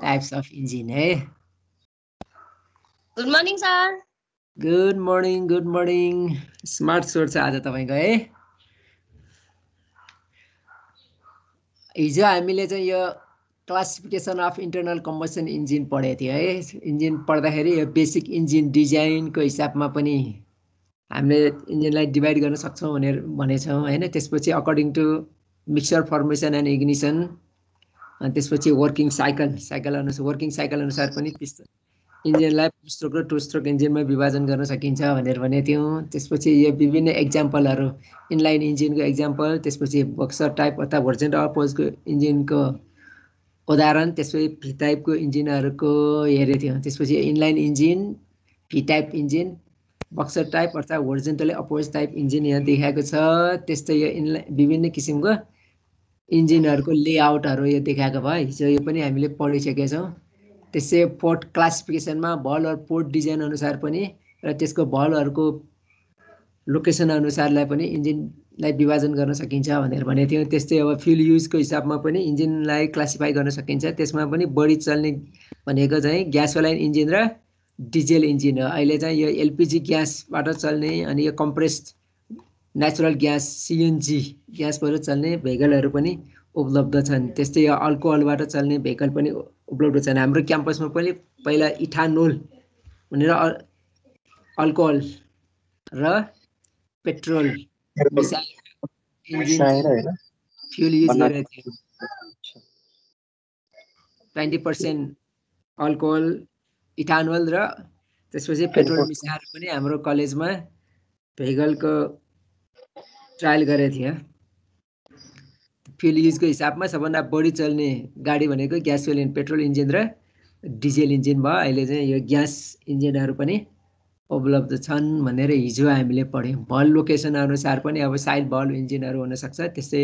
types of engine है good morning sir good morning good morning smart सोर्ट छ आज तपाईँको है हिजो हामीले चाहिँ यो classification of internal combustion engine पढेको थियो है इन्जिन पढ्दाखेरि यो बेसिक इन्जिन डिजाइनको हिसाबमा पनि हामीले इन्जिनलाई डिभाइड गर्न सक्छौँ भनेर भनेछौँ होइन त्यसपछि according to mixture formation and ignition अनि त्यसपछि वर्किङ साइकल साइकल अनुसार वर्किङ साइकल अनुसार पनि त्यस्तो इन्जिनलाई स्ट्रोक र टु स्ट्रोक इन्जिनमा विभाजन गर्न सकिन्छ भनेर भनेको थियौँ त्यसपछि यो विभिन्न इक्जाम्पलहरू इनलाइन इन्जिनको इक्जाम्पल त्यसपछि बक्सर टाइप अथवा भर्जेन्ट अपोजको इन्जिनको उदाहरण त्यसपछि फी टाइपको इन्जिनहरूको हेरेको थियौँ त्यसपछि inline engine V type engine boxer type अर्थात् होर्जेन्टली अपोज टाइप इन्जिन यहाँ देखाएको छ त्यस्तै यो इनलाइन विभिन्न किसिमको इन्जिनहरूको लेआउटहरू यो देखाएको भयो हिजो यो पनि हामीले पढिसकेका छौँ त्यसै पोर्ट क्लासिफिकेसनमा भलहरू पोर्ट डिजाइन अनुसार पनि र त्यसको भलहरूको लोकेसन अनुसारलाई पनि इन्जिनलाई विभाजन गर्न सकिन्छ भनेर भनेको थियौँ त्यस्तै अब फ्युल युजको हिसाबमा पनि इन्जिनलाई क्लासिफाई गर्न सकिन्छ त्यसमा पनि बढी चल्ने भनेको चाहिँ ग्यासवालाइन इन्जिन र डिजेल इन्जिन हो अहिले चाहिँ यो एलपिजी ग्यासबाट चल्ने अनि यो कम्प्रेस्ड नेचुरल ग्यास सिएनजी ग्यासबाट चल्ने भेहिकलहरू पनि उपलब्ध छन् त्यस्तै अल्कोहलबाट चल्ने भेहिकल पनि उपलब्ध छन् हाम्रो क्याम्पसमा पनि पहिला इथानोल भनेर अल्कोहल र पेट्रोल फ्युल युज गरेको थियो ट्वेन्टी पर्सेन्ट अल्कोहल इथानोल र त्यसपछि पेट्रोल मिसाएर पनि हाम्रो कलेजमा भेहिकलको ट्रायल गरेको थिएँ फ्युल युजको हिसाबमा सबभन्दा बढी चल्ने गाडी भनेको ग्यास फ्युल पेट्रोल इन्जिन र डिजेल इन्जिन भयो अहिले चाहिँ यो ग्यास इन्जिनहरू पनि उपलब्ध छन् भनेर हिजो हामीले पढ्यौँ भल लोकेसन अनुसार पनि अब साइड भल इन्जिनहरू हुनसक्छ त्यस्तै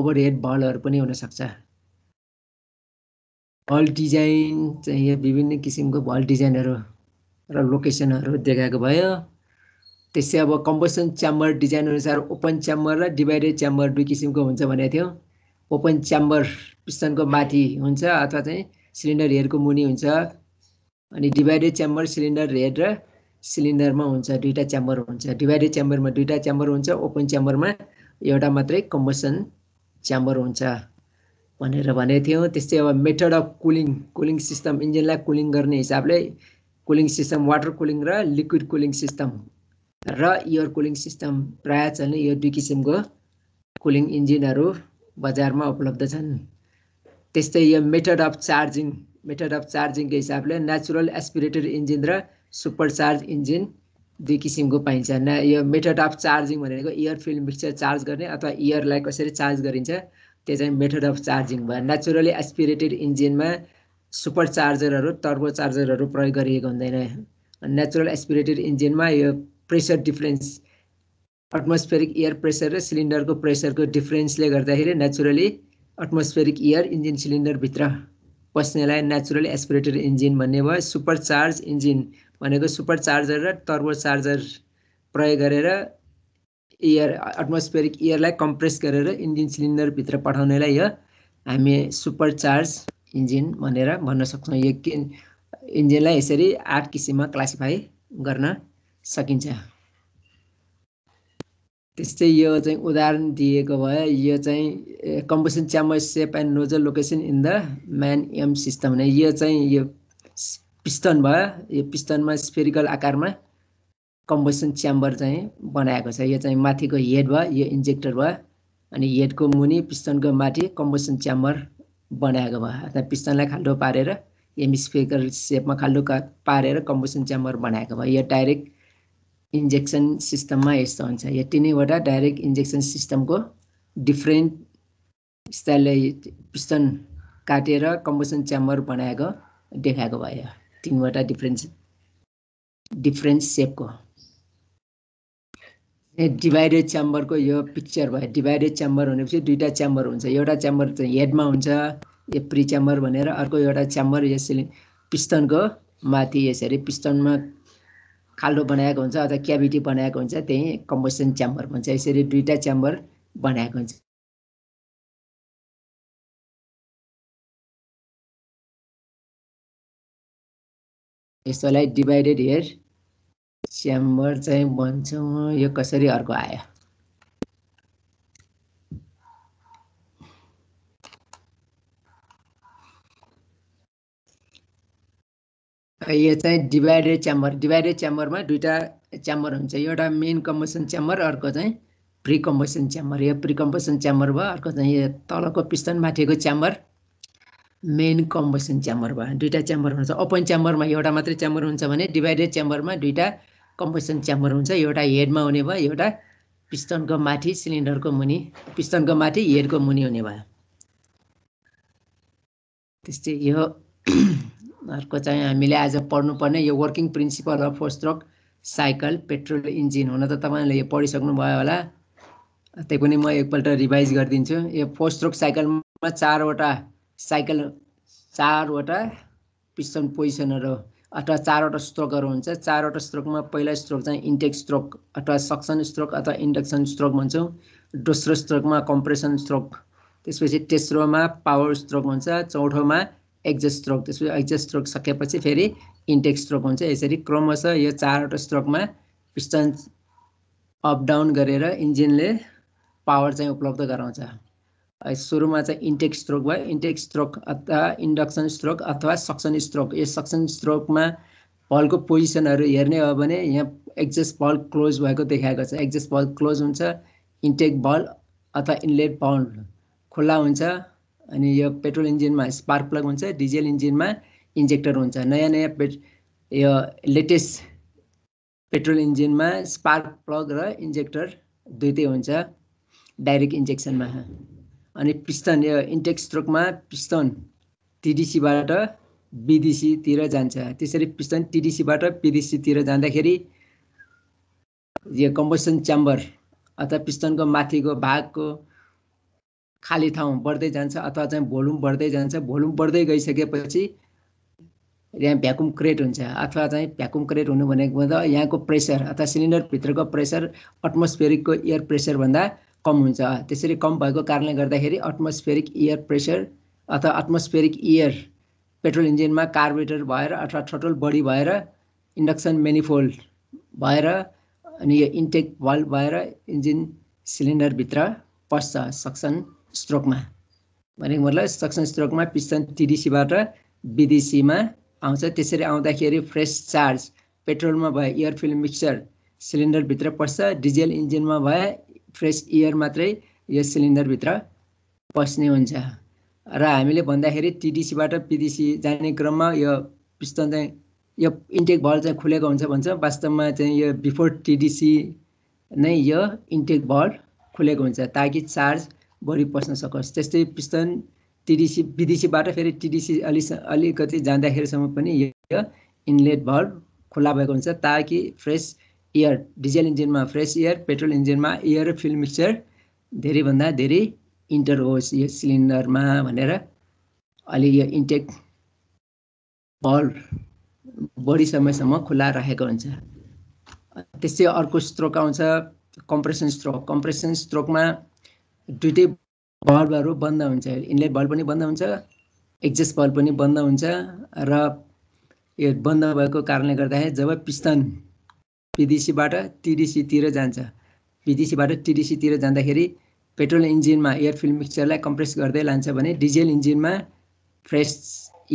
ओभर हेड भलहरू पनि हुनसक्छ भल डिजाइन चाहिँ यो विभिन्न किसिमको भल डिजाइनहरू र लोकेसनहरू देखाएको भयो त्यसै अब कम्बसन च्याम्बर डिजाइन अनुसार ओपन च्याम्बर र डिभाइडेड च्याम्बर दुई किसिमको हुन्छ भनेको थियो ओपन च्याम्बर पिस्टनको माथि हुन्छ अथवा चाहिँ सिलिन्डर हेडको मुनि हुन्छ अनि डिभाइडेड च्याम्बर सिलिन्डर हेड र सिलिन्डरमा हुन्छ दुईवटा च्याम्बर हुन्छ डिभाइडेड च्याम्बरमा दुईवटा च्याम्बर हुन्छ ओपन च्याम्बरमा एउटा मात्रै कम्बसन च्याम्बर हुन्छ भनेर भनेको थियौँ त्यस्तै अब method of cooling cooling system इन्जिनलाई कुलिङ गर्ने हिसाबले कुलिङ सिस्टम वाटर कुलिङ र लिक्विड कुलिङ सिस्टम र एयर कुलिङ सिस्टम प्रायः चल्ने यो दुई किसिमको कुलिङ इन्जिनहरू बजारमा उपलब्ध छन् त्यस्तै यो method of charging method of चार्जिङको हिसाबले नेचुरल एस्पिरेटेड इन्जिन र सुपर चार्ज इन्जिन दुई किसिमको पाइन्छ न यो मेथड अफ चार्जिङ भनेको इयर फिल्ड मिक्सचर चार्ज गर्ने अथवा इयरलाई कसरी चार्ज गरिन्छ त्यो चाहिँ मेथड अफ चार्जिङ भयो नेचुरली एस्पिरेटेड इन्जिनमा सुपर चार्जरहरू टर्बो चार्जरहरू प्रयोग गरिएको हुँदैन नेचुरल एस्पिरेटेड इन्जिनमा यो pressure difference atmospheric air pressure र सिलिन्डरको प्रेसरको डिफरेन्सले गर्दाखेरि नेचुरली एटमोस्फेरिक एयर इन्जिन सिलिन्डरभित्र पस्नेलाई नेचुरली एस्पिरेटर इन्जिन भन्ने भयो सुपर चार्ज इन्जिन भनेको सुपर चार्जर र टर्बो चार्जर प्रयोग गरेर एयर एटमोस्फेरिक एयरलाई कम्प्रेस गरेर इन्जिन सिलिन्डरभित्र पठाउनेलाई यो हामी सुपर चार्ज इन्जिन भनेर भन्न सक्छौँ यो इन्जिनलाई यसरी आठ किसिममा क्लासिफाई गर्न सकिन्छ त्यस्तै यो चाहिँ उदाहरण दिएको भयो यो चाहिँ combustion chamber shape and nozzle location in the MAN M system नै यो चाहिँ यो पिस्टन भयो यो पिस्टनमा स्पेरिकल आकारमा कम्पोसन च्याम्बर चाहिँ बनाएको छ यो चाहिँ माथिको हेड भयो यो इन्जेक्टर भयो अनि हेडको मुनि पिस्टनको माथि कम्पोसन च्याम्बर बनाएको भयो अर्थात् पिस्टनलाई खाल्डो पारेर एमिस्फेरिकल सेपमा खाल्डो पारेर कम्पोसन च्याम्बर बनाएको भयो यो डाइरेक्ट इन्जेक्सन सिस्टममा यस्तो हुन्छ यो तिनैवटा डाइरेक्ट इन्जेक्सन सिस्टमको डिफ्रेन्ट स्टाइलले पिस्टन काटेर कम्बसन च्याम्बर बनाएको देखाएको भयो तिनवटा डिफ्रेन्ट डिफ्रेन्ट सेपको ए डिभाइडेड च्याम्बरको यो पिक्चर भयो डिभाइडेड च्याम्बर भनेपछि दुईवटा च्याम्बर हुन्छ एउटा च्याम्बर चाहिँ हेडमा हुन्छ यो प्रि च्याम्बर भनेर अर्को एउटा च्याम्बर यसरी पिस्टनको माथि यसरी पिस्टनमा खाल्डो बनाएको हुन्छ अथवा क्याभिटी बनाएको हुन्छ त्यही कम्बसन च्याम्बर भन्छ यसरी दुईवटा च्याम्बर बनाएको हुन्छ यसोलाई डिभाइडेड हेयर च्याम्बर चाहिँ भन्छौँ यो कसरी अर्को आयो यो चाहिँ डिभाइडेड च्याम्बर डिभाइडेड च्याम्बरमा दुईवटा च्याम्बर हुन्छ एउटा मेन कम्बसन च्याम्बर अर्को चाहिँ प्री कम्बसन च्याम्बर यो प्री कम्बसन च्याम्बर भयो अर्को चाहिँ यो तलको पिस्टन माथिको च्याम्बर मेन कम्बसन च्याम्बर भयो दुईवटा च्याम्बर हुन्छ ओपन च्याम्बरमा एउटा मात्रै च्याम्बर हुन्छ भने डिभाइडेड च्याम्बरमा दुईवटा कम्बसन च्याम्बर हुन्छ एउटा हेडमा हुने भयो एउटा पिस्टनको माथि सिलिन्डरको मुनि पिस्टनको माथि हेडको मुनि हुने भयो त्यस्तै यो अर्को चाहिँ हामीले आज पढ्नुपर्ने यो working principle of four stroke cycle petrol engine हुन त तपाईँले यो पढिसक्नुभयो होला त्यही पनि म एकपल्ट रिभाइज गरिदिन्छु यो फोर स्ट्रोक साइकलमा चारवटा साइकल चारवटा पिस्टन पोजिसनहरू अथवा चारवटा स्ट्रोकहरू हुन्छ चारवटा स्ट्रोकमा पहिला स्ट्रोक चाहिँ इन्टेक स्ट्रोक अथवा सक्सन स्ट्रोक अथवा इन्डक्सन स्ट्रोक भन्छौँ दोस्रो स्ट्रोकमा कम्प्रेसन स्ट्रोक त्यसपछि तेस्रोमा पावर स्ट्रोक हुन्छ चौथोमा एक्जेस्ट स्ट्रोक त्यसपछि एक्जेस्ट स्ट्रोक सकेपछि फेरि इन्टेक स्ट्रोक हुन्छ यसरी क्रमशः यो चारवटा स्ट्रोकमा पिस्टन अप डाउन गरेर इन्जिनले पावर चाहिँ उपलब्ध गराउँछ सुरुमा चाहिँ इन्टेक स्ट्रोक भयो इन्टेक स्ट्रोक अथवा इन्डक्सन स्ट्रोक अथवा सक्सन स्ट्रोक यो सक्सन स्ट्रोकमा पलको पोजिसनहरू हेर्ने हो भने यहाँ एक्जेस्ट बल क्लोज भएको देखाएको छ एक्जेस्ट बल क्लोज हुन्छ इन्टेक बल अथवा इनलेट बल खुल्ला हुन्छ अनि यो पेट्रोल इन्जिनमा स्पार्क प्लग हुन्छ डिजेल इन्जिनमा इन्जेक्टर हुन्छ नयाँ नयाँ पेट यो लेटेस्ट पेट्रोल इन्जिनमा स्पार्क प्लग र इन्जेक्टर दुइटै हुन्छ डाइरेक्ट इन्जेक्सनमा अनि पिस्टन यो इन्टेक स्ट्रोकमा पिस्टन टिडिसीबाट बिडिसीतिर जान्छ त्यसरी पिस्टन टिडिसीबाट पिडिसीतिर जाँदाखेरि यो कम्बसन च्याम्बर अथवा पिस्टनको माथिको भागको खाली ठाउँ बढ्दै जान्छ अथवा चाहिँ भोल्युम बढ्दै जान्छ भोल्युम बढ्दै गइसकेपछि यहाँ भ्याकुम क्रिएट हुन्छ अथवा चाहिँ भ्याकुम क्रिएट हुनु भनेको भन्दा यहाँको प्रेसर अथवा सिलिन्डरभित्रको प्रेसर अट्मोस्फेरिकको एयर प्रेसरभन्दा कम हुन्छ त्यसरी कम भएको कारणले गर्दाखेरि अट्मोस्फेरिक एयर प्रेसर अथवा अट्मोस्फेरिक एयर पेट्रोल इन्जिनमा कार्बोरेटर भएर अथवा थ्रोटल बडी भएर इन्डक्सन मेनिफोल्ड भएर अनि यो इन्टेक भल्भ भएर इन्जिन सिलिन्डरभित्र पस्छ सक्सन स्ट्रोकमा भनेको मतलब सक्सन स्ट्रोकमा पिस्टन टिडिसीबाट विदेशीमा आउँछ त्यसरी आउँदाखेरि फ्रेस चार्ज पेट्रोलमा भए एयर फिल मिक्सचर सिलिन्डरभित्र पस्छ डिजेल इन्जिनमा भए फ्रेस एयर मात्रै यो सिलिन्डरभित्र पस्ने हुन्छ र हामीले भन्दाखेरि टिडिसीबाट पिडिसी जाने क्रममा यो पिस्टन चाहिँ यो इन्टेक भल चाहिँ खुलेको हुन्छ भन्छ वास्तवमा चाहिँ यो बिफोर टिडिसी नै यो इन्टेक भल खुलेको हुन्छ ताकि चार्ज बढी पस्न सकोस् त्यस्तै पिस्टन टिडिसी विदेशीबाट फेरि टिडिसी अलि अलिकति जाँदाखेरिसम्म पनि यो इनलेट भल्भ खुल्ला भएको हुन्छ ताकि फ्रेस एयर डिजेल इन्जिनमा फ्रेस एयर पेट्रोल इन्जिनमा एयर फिल मिक्सचर धेरैभन्दा धेरै इन्टर होस् यो सिलिन्डरमा भनेर अलि यो इन्टेक भल्भ बढी समयसम्म खुल्ला राखेको हुन्छ त्यस्तै अर्को स्ट्रोक आउँछ कम्प्रेसन स्ट्रोक कम्प्रेसन स्ट्रोकमा दुइटै बल्बहरू बन्द हुन्छ इनलाइट बल्ब पनि बन्द हुन्छ एक्जस्ट बल्ब पनि बन्द हुन्छ र यो बन्द भएको कारणले गर्दाखेरि जब पिस्टन पिडिसीबाट टिडिसीतिर जान्छ पिडिसीबाट टिडिसीतिर जाँदाखेरि पेट्रोल इन्जिनमा एयर फिल मिक्सचरलाई कम्प्रेस गर्दै लान्छ भने डिजेल इन्जिनमा फ्रेस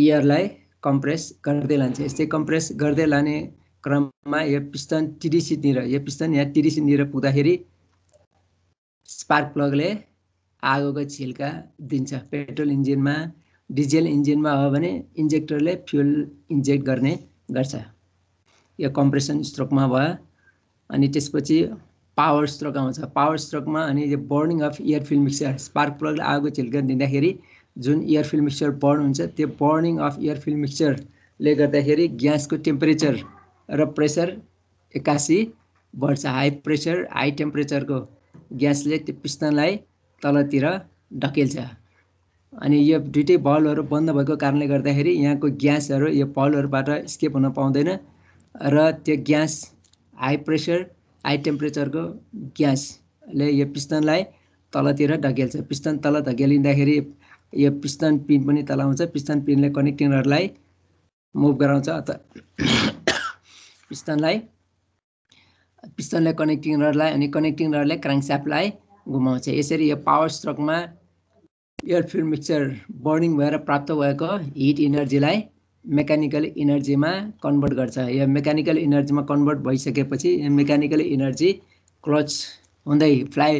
एयरलाई कम्प्रेस गर्दै लान्छ यस्तै कम्प्रेस गर्दै लाने क्रममा यो पिस्टन टिडिसीतिर यो पिस्टन या टिडिसीतिर पुग्दाखेरि स्पार्क प्लगले आगोको छिल्का दिन्छ पेट्रोल इन्जिनमा डिजेल इन्जिनमा हो भने इन्जेक्टरले फ्युल इन्जेक्ट गर्ने गर्छ यो कम्प्रेसन स्ट्रोकमा भयो अनि त्यसपछि पावर स्ट्रोक आउँछ पावर स्ट्रोकमा अनि यो burning of air fuel mixture spark प्लगले आगोको छिल्का दिँदाखेरि जुन इयर फिल मिक्सचर बर्न हुन्छ त्यो बर्निङ अफ इयर फिल मिक्सचरले गर्दाखेरि ग्यासको टेम्परेचर र प्रेसर एक्कासी बढ्छ हाई प्रेसर हाई टेम्परेचरको ग्यासले त्यो पिस्टनलाई तलतिर ढकेल्छ अनि यो दुइटै बल्बहरू बन्द भएको कारणले गर्दाखेरि यहाँको ग्यासहरू यो बल्बहरूबाट स्केप हुन पाउँदैन र त्यो ग्यास हाई प्रेसर हाई टेम्परेचरको ग्यासले यो पिस्टनलाई तलतिर ढकेल्छ पिस्टन तल ढकेलिँदाखेरि यो पिस्टन पिन पनि तल आउँछ पिस्टन पिनले कनेक्टिङहरूलाई मुभ गराउँछ अथवा पिस्टनलाई पिस्टनलाई कनेक्टिङ रडलाई अनि कनेक्टिङ रडले क्राङ्कस्यापलाई घुमाउँछ यसरी यो पावर स्ट्रकमा फ्युल मिक्सचर बर्निङ भएर प्राप्त भएको हिट इनर्जीलाई मेकानिकल इनर्जीमा कन्भर्ट गर्छ यो मेकानिकल इनर्जीमा कन्भर्ट भइसकेपछि यो मेकानिकल इनर्जी क्लच हुँदै फ्लाइ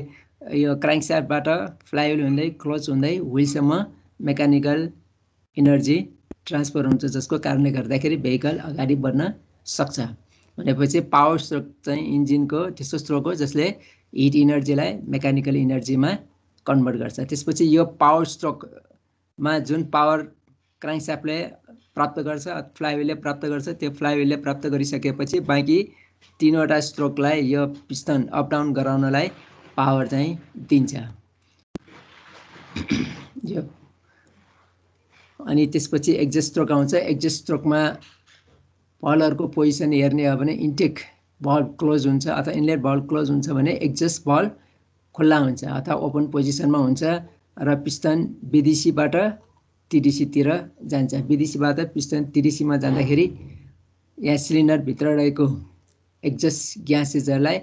यो क्राङ्कस्यापबाट फ्लाइविल हुँदै क्लच हुँदै व्हिलसम्म मेकानिकल इनर्जी ट्रान्सफर हुन्छ जसको कारणले गर्दाखेरि भेहिकल अगाडि बढ्न सक्छ भनेपछि पावर स्ट्रोक चाहिँ इन्जिनको त्यस्तो स्ट्रोक हो जसले हिट इनर्जीलाई मेकानिकल इनर्जीमा कन्भर्ट गर्छ त्यसपछि यो पावर स्ट्रोकमा जुन पावर क्राइन्सापले प्राप्त गर्छ फ्लाइवेलले प्राप्त गर्छ त्यो फ्लाइवेलले प्राप्त गरिसकेपछि बाँकी तिनवटा स्ट्रोकलाई यो पिस्टन अपडाउन गराउनलाई पावर चाहिँ दिन्छ यो अनि त्यसपछि एक्जेस्ट स्ट्रोक आउँछ एक्जेस्ट स्ट्रोकमा बलहरूको पोजिसन हेर्ने हो भने इन्टेक बल क्लोज हुन्छ अथवा इनलेट बल क्लोज हुन्छ भने एक्जस्ट बल खुल्ला हुन्छ अथवा ओपन पोजिसनमा हुन्छ र पिस्टन विदेशीबाट टिडिसीतिर जान्छ विदेशीबाट पिस्टन टिडिसीमा जाँदाखेरि यहाँ सिलिन्डरभित्र रहेको एक्जस्ट ग्यासेजहरूलाई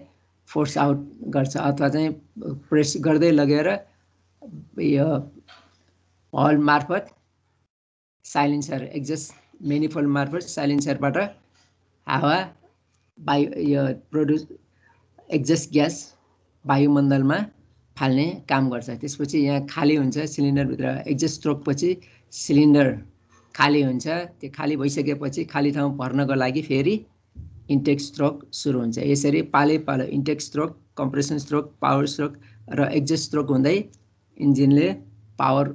फोर्स आउट गर्छ अथवा चाहिँ प्रेस गर्दै लगेर यो हल मार्फत साइलेन्सर एक्जस्ट मेनिफल मार्फत साइलेन्सरबाट हावा बायो यो प्रड्युस एक्जस्ट ग्यास वायुमण्डलमा फाल्ने काम गर्छ त्यसपछि यहाँ खाली हुन्छ सिलिन्डरभित्र एक्जस्ट पछि सिलिन्डर खाली हुन्छ त्यो खाली भइसकेपछि खाली ठाउँ भर्नको लागि फेरि इन्टेक स्ट्रोक सुरु हुन्छ यसरी पालो पालो intake stroke compression stroke power stroke र एक्जस्ट स्ट्रोक हुँदै इन्जिनले पावर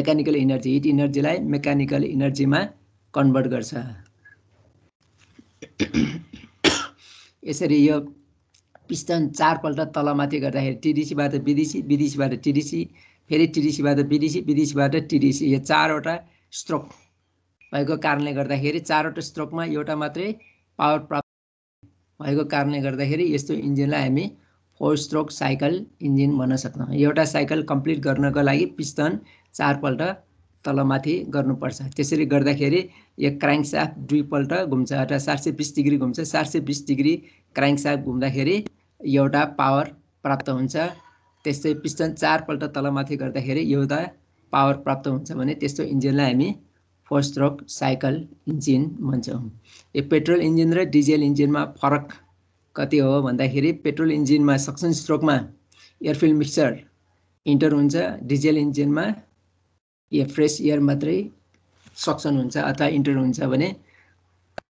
मेकानिकल इनर्जी हिट इनर्जीलाई मेकानिकल इनर्जीमा कन्भर्ट गर्छ यसरी यो पिस्टन चारपल्ट तलमाथि गर्दाखेरि टिडिसीबाट विदेशी विदेशीबाट टिडिसी फेरि टिडिसीबाट विदेशी विदेशीबाट टिडिसी यो चारवटा स्ट्रोक भएको कारणले गर्दाखेरि चारवटा स्ट्रोकमा एउटा मात्रै पावर प्राप्त भएको कारणले गर्दाखेरि यस्तो इन्जिनलाई हामी फोर स्ट्रोक साइकल इन्जिन भन्न सक्छौँ एउटा साइकल कम्प्लिट गर्नको लागि पिस्टन चारपल्ट तलमाथि गर्नुपर्छ त्यसरी गर्दाखेरि यो साफ दुईपल्ट घुम्छ अथवा सात सय बिस डिग्री घुम्छ सात सय बिस डिग्री साफ घुम्दाखेरि एउटा पावर प्राप्त हुन्छ त्यस्तै पिस्टन चारपल्ट तलमाथि गर्दाखेरि एउटा पावर प्राप्त हुन्छ भने त्यस्तो इन्जिनलाई हामी फोर स्ट्रोक साइकल इन्जिन भन्छौँ यो पेट्रोल इन्जिन र डिजेल इन्जिनमा फरक कति हो भन्दाखेरि पेट्रोल इन्जिनमा सक्सन स्ट्रोकमा एयरफिल मिक्सचर इन्टर हुन्छ डिजेल इन्जिनमा यो फ्रेस एयर मात्रै सक्सन हुन्छ अथवा इन्टर हुन्छ भने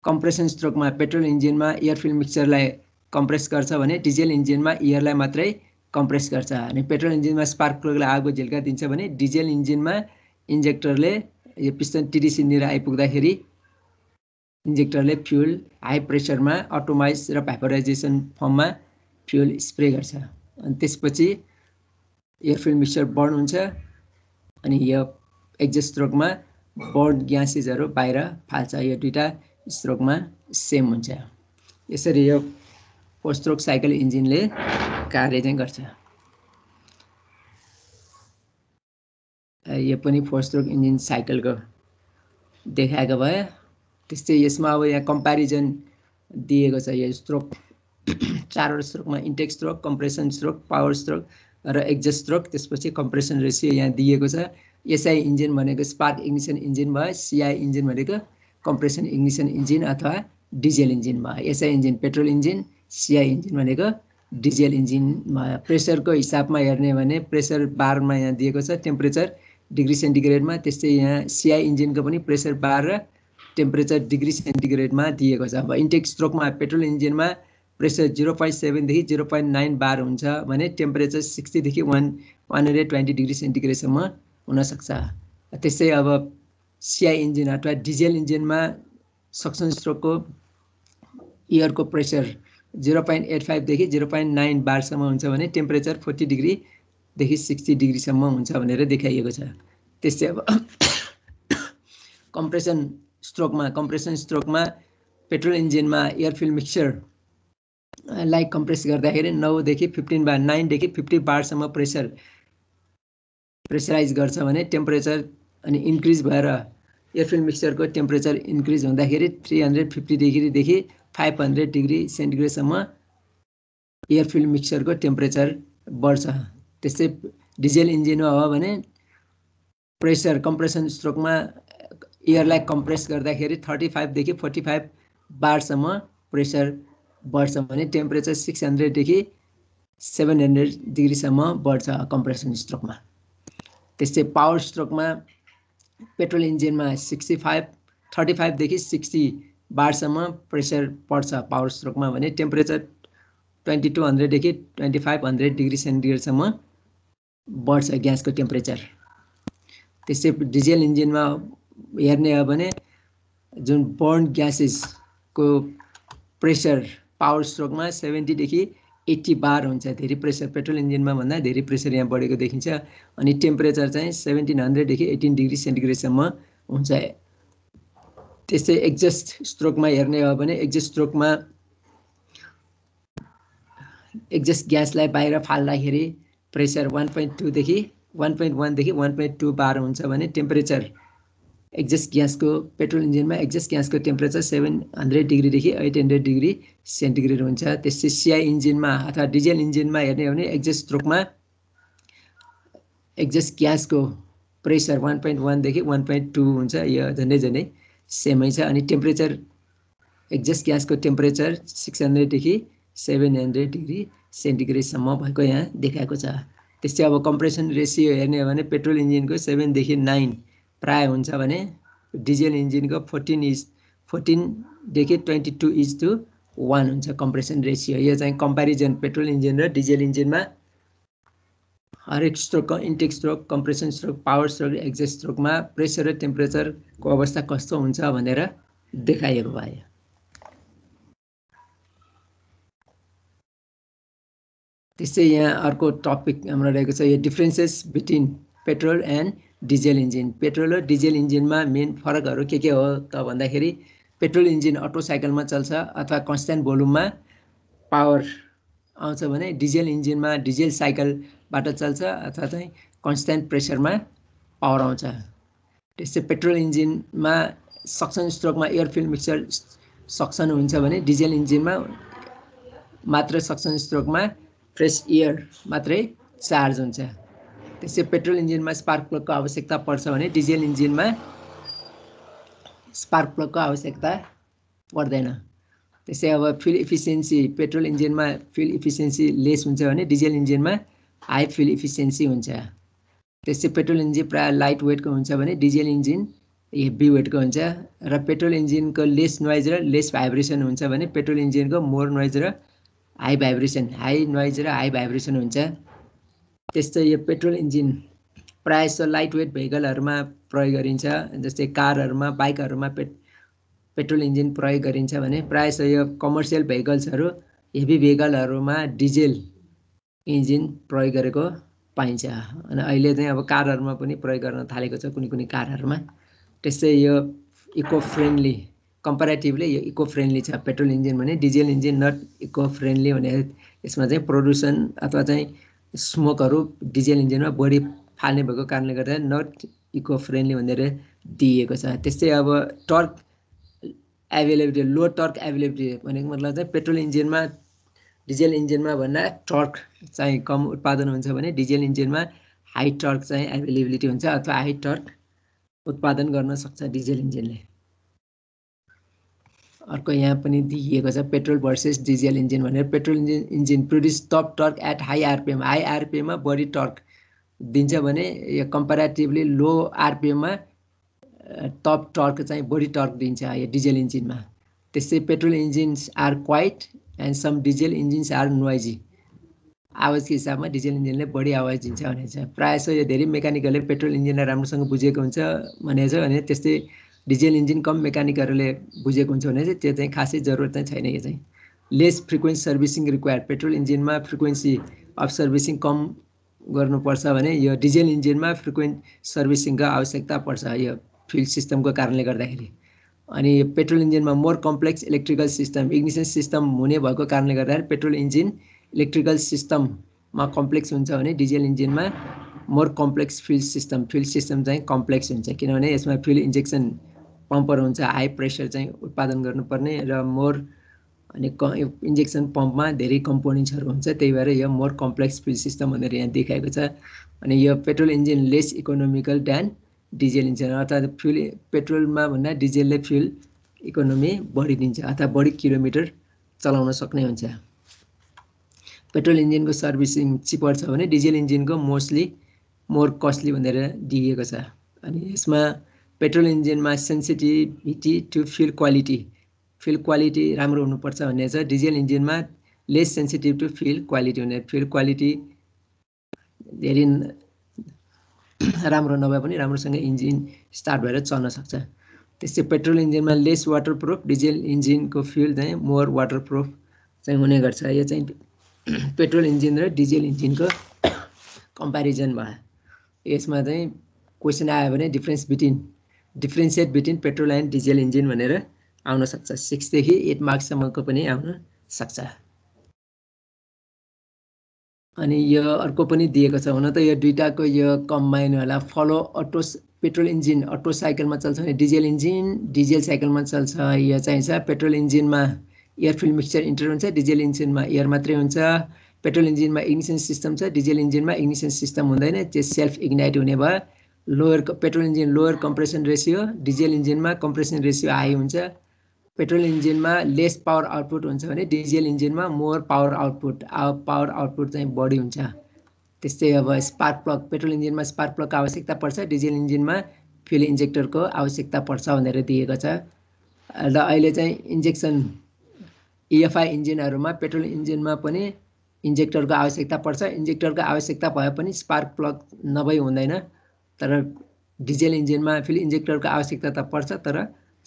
कम्प्रेसन स्ट्रोकमा पेट्रोल इन्जिनमा एयर फिल मिक्सचरलाई कम्प्रेस गर्छ भने डिजेल इन्जिनमा एयरलाई मात्रै कम्प्रेस गर्छ अनि पेट्रोल इन्जिनमा स्पार्क प्लगलाई आगो झिल्का दिन्छ भने डिजेल इन्जिनमा इन्जेक्टरले यो पिस्टन टिडिसीनिर आइपुग्दाखेरि इन्जेक्टरले फ्युल हाई प्रेसरमा अटोमाइज र भाइपराइजेसन फर्ममा फ्युल स्प्रे गर्छ अनि त्यसपछि एयरफिल मिक्सचर बर्न हुन्छ अनि यो एक्जेस्ट स्ट्रोकमा बर्ड ग्यासेसहरू बाहिर फाल्छ यो दुइटा स्ट्रोकमा सेम हुन्छ यसरी यो फोर स्ट्रोक साइकल इन्जिनले कार्य चाहिँ गर्छ यो पनि फोर स्ट्रोक इन्जिन साइकलको देखाएको भयो त्यस्तै यसमा अब यहाँ कम्पेरिजन दिएको छ यो स्ट्रोक चारवटा स्ट्रोकमा intake stroke compression stroke power stroke र एक्जेस्ट स्ट्रोक त्यसपछि कम्प्रेसन रेसियो यहाँ दिएको छ एसआई इन्जिन भनेको स्पार्क इग्निसन इन्जिन भयो सिआई इन्जिन भनेको कम्प्रेसन इग्निसन इन्जिन अथवा डिजेल इन्जिन भयो SI engine petrol engine CI engine भनेको डिजेल इन्जिन भयो प्रेसरको हिसाबमा हेर्ने भने प्रेसर बारमा यहाँ दिएको छ टेम्परेचर डिग्री सेन्टिग्रेडमा त्यस्तै यहाँ सिआई इन्जिनको पनि प्रेसर बार र टेम्परेचर डिग्री सेन्टिग्रेडमा दिएको छ अब इन्टेक स्ट्रोकमा पेट्रोल इन्जिनमा प्रेसर जिरो पोइन्ट सेभेनदेखि जिरो पोइन्ट नाइन बार हुन्छ भने टेम्परेचर सिक्सटीदेखि one one hundred twenty degree सेन्टिग्रेडसम्म हुनसक्छ त्यस्तै अब सिआई इन्जिन अथवा डिजेल इन्जिनमा सक्सन स्ट्रोकको इयरको प्रेसर जिरो पोइन्ट एट फाइभदेखि जिरो पोइन्ट नाइन बारसम्म हुन्छ भने टेम्परेचर फोर्टी डिग्रीदेखि सिक्सटी डिग्रीसम्म हुन्छ भनेर देखाइएको छ त्यस्तै अब कम्प्रेसन स्ट्रोकमा कम्प्रेसन स्ट्रोकमा पेट्रोल इन्जिनमा air fuel mixture like compress गर्दाखेरि नौदेखि फिफ्टिन बार नाइनदेखि फिफ्टी बारसम्म प्रेसर प्रेसराइज गर्छ भने टेम्परेचर अनि इन्क्रिज भएर फिल्ड मिक्सचरको टेम्परेचर इन्क्रिज हुँदाखेरि थ्री हन्ड्रेड फिफ्टी डिग्रीदेखि फाइभ हन्ड्रेड डिग्री सेन्टिग्रेडसम्म फिल्ड मिक्सचरको टेम्परेचर बढ्छ त्यस्तै डिजेल इन्जिनमा हो भने प्रेसर कम्प्रेसन स्ट्रोकमा एयरलाई कम्प्रेस गर्दाखेरि थर्टी फाइभदेखि फोर्टी फाइभ बारसम्म प्रेसर बढ्छ भने टेम्परेचर सिक्स हन्ड्रेडदेखि सेभेन हन्ड्रेड डिग्रीसम्म बढ्छ कम्प्रेसन स्ट्रोकमा त्यस्तै पावर स्ट्रोकमा पेट्रोल इन्जिनमा सिक्सटी फाइभ थर्टी फाइभदेखि सिक्सटी बारसम्म प्रेसर पर्छ पावर स्ट्रोकमा भने टेम्परेचर ट्वेन्टी टू हन्ड्रेडदेखि ट्वेन्टी फाइभ हन्ड्रेड डिग्री सेन्टिग्रेडसम्म बढ्छ ग्यासको टेम्परेचर त्यस्तै डिजेल इन्जिनमा हेर्ने हो भने जुन बर्न ग्यासेसको प्रेसर पावर स्ट्रोकमा सेभेन्टीदेखि एट्टी बार हुन्छ धेरै प्रेसर पेट्रोल इन्जिनमा भन्दा धेरै प्रेसर यहाँ बढेको देखिन्छ अनि टेम्परेचर चाहिँ सेभेन्टिन हन्ड्रेडदेखि एटिन डिग्री सेन्टिग्रेडसम्म हुन्छ त्यस्तै एक्जस्ट स्ट्रोकमा हेर्ने हो भने एक्जस्ट स्ट्रोकमा एक्जस्ट ग्यासलाई बाहिर फाल्दाखेरि प्रेसर वान पोइन्ट टूदेखि वान पोइन्ट वानदेखि वान पोइन्ट टू बार हुन्छ भने टेम्परेचर एक्जस्ट ग्यासको पेट्रोल इन्जिनमा एक्जस्ट ग्यासको टेम्परेचर सेभेन हन्ड्रेड डिग्रीदेखि एट हन्ड्रेड डिग्री सेन्टिग्रेड हुन्छ त्यस्तै सिआई इन्जिनमा अथवा डिजेल इन्जिनमा हेर्ने हो भने एक्जस्ट स्ट्रोकमा एक्जस्ट ग्यासको प्रेसर वान पोइन्ट वानदेखि वान पोइन्ट टू हुन्छ यो झन्डै झन्डै सेमै छ अनि टेम्परेचर एक्जस्ट ग्यासको टेम्परेचर सिक्स हन्ड्रेडदेखि सेभेन हन्ड्रेड डिग्री सेन्टिग्रेडसम्म भएको यहाँ देखाएको छ त्यस्तै अब कम्प्रेसन रेसियो हेर्ने हो भने पेट्रोल इन्जिनको सेभेनदेखि नाइन प्राय हुन्छ भने डिजेल इन्जिनको फोर्टिन इज फोर्टिनदेखि twenty two is to one हुन्छ कम्प्रेसन रेसियो यो चाहिँ कम्पेरिजन पेट्रोल इन्जिन र डिजेल इन्जिनमा हरेक stroke intake stroke compression stroke power stroke exhaust स्ट्रोकमा प्रेसर र टेम्परेचरको अवस्था कस्तो हुन्छ भनेर देखाइएको भयो त्यस्तै यहाँ अर्को टपिक हाम्रो रहेको छ यो differences between petrol and diesel engine petrol र डिजेल इन्जिनमा मेन फरकहरू के के हो त भन्दाखेरि पेट्रोल इन्जिन अटो साइकलमा चल्छ अथवा कन्सटेन्ट भोल्युममा पावर आउँछ भने डिजेल इन्जिनमा डिजेल साइकलबाट चल्छ अथवा चाहिँ कन्सटेन्ट प्रेसरमा पावर आउँछ त्यस्तै पेट्रोल इन्जिनमा सक्सन स्ट्रोकमा एयर फिल मिक्सचर सक्सन हुन्छ भने डिजेल इन्जिनमा मात्र सक्सन स्ट्रोकमा फ्रेस एयर मात्रै चार्ज हुन्छ त्यसै पेट्रोल इन्जिनमा स्पार्क प्लगको आवश्यकता पर्छ भने डिजेल इन्जिनमा स्पार्क प्लगको आवश्यकता पर्दैन त्यसै अब फ्युल इफिसियन्सी पेट्रोल इन्जिनमा फ्युल इफिसियन्सी लेस हुन्छ भने डिजेल इन्जिनमा हाई फ्युल इफिसियन्सी हुन्छ त्यसै पेट्रोल इन्जिन प्रायः लाइट वेटको हुन्छ भने डिजेल इन्जिन हेभी वेटको हुन्छ र पेट्रोल इन्जिनको लेस नोइज र लेस भाइब्रेसन हुन्छ भने पेट्रोल इन्जिनको मोर नोइज र हाई भाइब्रेसन हाई नोइज र हाई भाइब्रेसन हुन्छ त्यस्तै यो पेट्रोल इन्जिन प्रायः जस्तो लाइट वेट भेहिकलहरूमा प्रयोग गरिन्छ जस्तै कारहरूमा बाइकहरूमा पेट पेट्रोल इन्जिन प्रयोग गरिन्छ भने प्रायः जस्तो यो कमर्सियल भेहिकल्सहरू हेभी भेहिकलहरूमा डिजेल इन्जिन प्रयोग गरेको पाइन्छ अनि अहिले चाहिँ अब कारहरूमा पनि प्रयोग गर्न थालेको छ कुनै कुनै कारहरूमा त्यस्तै यो इको फ्रेन्डली कम्पेरेटिभली यो इको फ्रेन्डली छ पेट्रोल इन्जिन भने diesel engine not eco friendly भनेर यसमा चाहिँ प्रदूषण अथवा चाहिँ स्मोकहरू डिजेल इन्जिनमा बढी फाल्ने भएको कारणले गर्दा नट इको फ्रेन्डली भनेर दिइएको छ त्यस्तै अब torque availability low torque availability भनेको मतलब चाहिँ पेट्रोल इन्जिनमा डिजेल इन्जिनमा भन्दा टर्क चाहिँ कम उत्पादन हुन्छ भने डिजेल इन्जिनमा हाई टर्क चाहिँ एभाइलेबिलिटी हुन्छ अथवा हाई टर्क उत्पादन गर्न सक्छ डिजेल इन्जिनले अर्को यहाँ पनि देखिएको छ पेट्रोल भर्सेस डिजेल इन्जिन भनेर petrol engine engine produce top torque at high RPM high आरपिएममा बढी टर्क दिन्छ भने यो कम्पेरेटिभली लो आरपिएममा टप टर्क चाहिँ बढी टर्क दिन्छ यो डिजेल इन्जिनमा त्यस्तै petrol engines are quiet and some diesel engines are noisy आवाजको हिसाबमा डिजेल इन्जिनले बढी आवाज दिन्छ भनेको छ प्रायः जस्तो यो धेरै मेकानिकहरूले पेट्रोल इन्जिनलाई राम्रोसँग बुझेको हुन्छ भनेको छ भने त्यस्तै डिजेल इन्जिन कम मेकानिकहरूले बुझेको हुन्छ भने चाहिँ त्यो चाहिँ खासै जरुरत चाहिँ छैन यो चाहिँ less frequency servicing require petrol इन्जिनमा फ्रिक्वेन्सी अफ सर्भिसिङ कम गर्नुपर्छ भने यो डिजेल इन्जिनमा फ्रिक्वेन्ट सर्भिसिङको आवश्यकता पर्छ यो फ्युल सिस्टमको कारणले गर्दाखेरि अनि पेट्रोल इन्जिनमा more complex electrical system ignition system हुने भएको कारणले गर्दाखेरि पेट्रोल इन्जिन इलेक्ट्रिकल सिस्टममा कम्प्लेक्स हुन्छ भने डिजेल इन्जिनमा more complex fuel system fuel system चाहिँ कम्प्लेक्स हुन्छ किनभने यसमा फ्युल इन्जेक्सन पम्पर हुन्छ हाई प्रेसर चाहिँ उत्पादन गर्नुपर्ने र मोर अनि क इन्जेक्सन पम्पमा धेरै कम्पोनेन्ट्सहरू हुन्छ त्यही भएर यो मोर कम्प्लेक्स फ्युल सिस्टम भनेर यहाँ देखाएको छ अनि यो petrol engine less economical than diesel engine अर्थात् फ्युल पेट्रोलमा भन्दा डिजेलले फ्युल इकोनोमी बढिदिन्छ अर्थात् बढी किलोमिटर चलाउन सक्ने हुन्छ पेट्रोल इन्जिनको सर्भिसिङ चिपर छ भने डिजेल इन्जिनको मोस्टली मोर कस्टली भनेर दिइएको छ अनि यसमा पेट्रोल इन्जिनमा sensitivity to fuel quality fuel quality राम्रो हुनुपर्छ भन्ने छ डिजेल इन्जिनमा less sensitive to fuel quality हुने फ्युल क्वालिटी धेरै राम्रो नभए पनि राम्रोसँग इन्जिन स्टार्ट भएर चल्न सक्छ त्यस्तै पेट्रोल इन्जिनमा लेस वाटर प्रुफ डिजेल इन्जिनको फ्युल चाहिँ मोर वाटर प्रुफ चाहिँ हुने गर्छ यो चाहिँ पेट्रोल इन्जिन र डिजेल इन्जिनको कम्पेरिजन भयो यसमा चाहिँ क्वेसन आयो भने difference between differentiate between petrol and diesel engine भनेर आउन सक्छ सिक्सदेखि एट मार्क्ससम्मको पनि आउन सक्छ अनि यो अर्को पनि दिएको छ हुन त यो दुइटाको यो कम्बाइन होला follow Otto petrol engine Otto साइकलमा चल्छ भने डिजेल इन्जिन डिजेल साइकलमा चल्छ यो चाहिन्छ पेट्रोल इन्जिनमा एयर फिल्ड मिक्सचर इन्टर हुन्छ डिजेल इन्जिनमा एयर मात्रै हुन्छ पेट्रोल इन्जिनमा इग्निसन सिस्टम छ डिजेल इन्जिनमा इग्निसन सिस्टम हुँदैन त्यो सेल्फ इग्नाइट हुने भयो lower petrol engine lower compression ratio diesel इन्जिनमा कम्प्रेसन रेसियो हाई हुन्छ पेट्रोल इन्जिनमा लेस पावर आउटपुट हुन्छ भने डिजेल इन्जिनमा more power output power output चाहिँ बढी हुन्छ त्यस्तै अब स्पार्क प्लग पेट्रोल इन्जिनमा स्पार्क प्लगको आवश्यकता पर्छ डिजेल इन्जिनमा फ्युल इन्जेक्टरको आवश्यकता पर्छ भनेर दिएको छ र अहिले चाहिँ इन्जेक्सन इएफआई इन्जिनहरूमा पेट्रोल इन्जिनमा पनि इन्जेक्टरको आवश्यकता पर्छ इन्जेक्टरको आवश्यकता भए पनि स्पार्क प्लग नभई हुँदैन तर डिजेल इन्जिनमा फिल इन्जेक्टरको आवश्यकता त पर्छ तर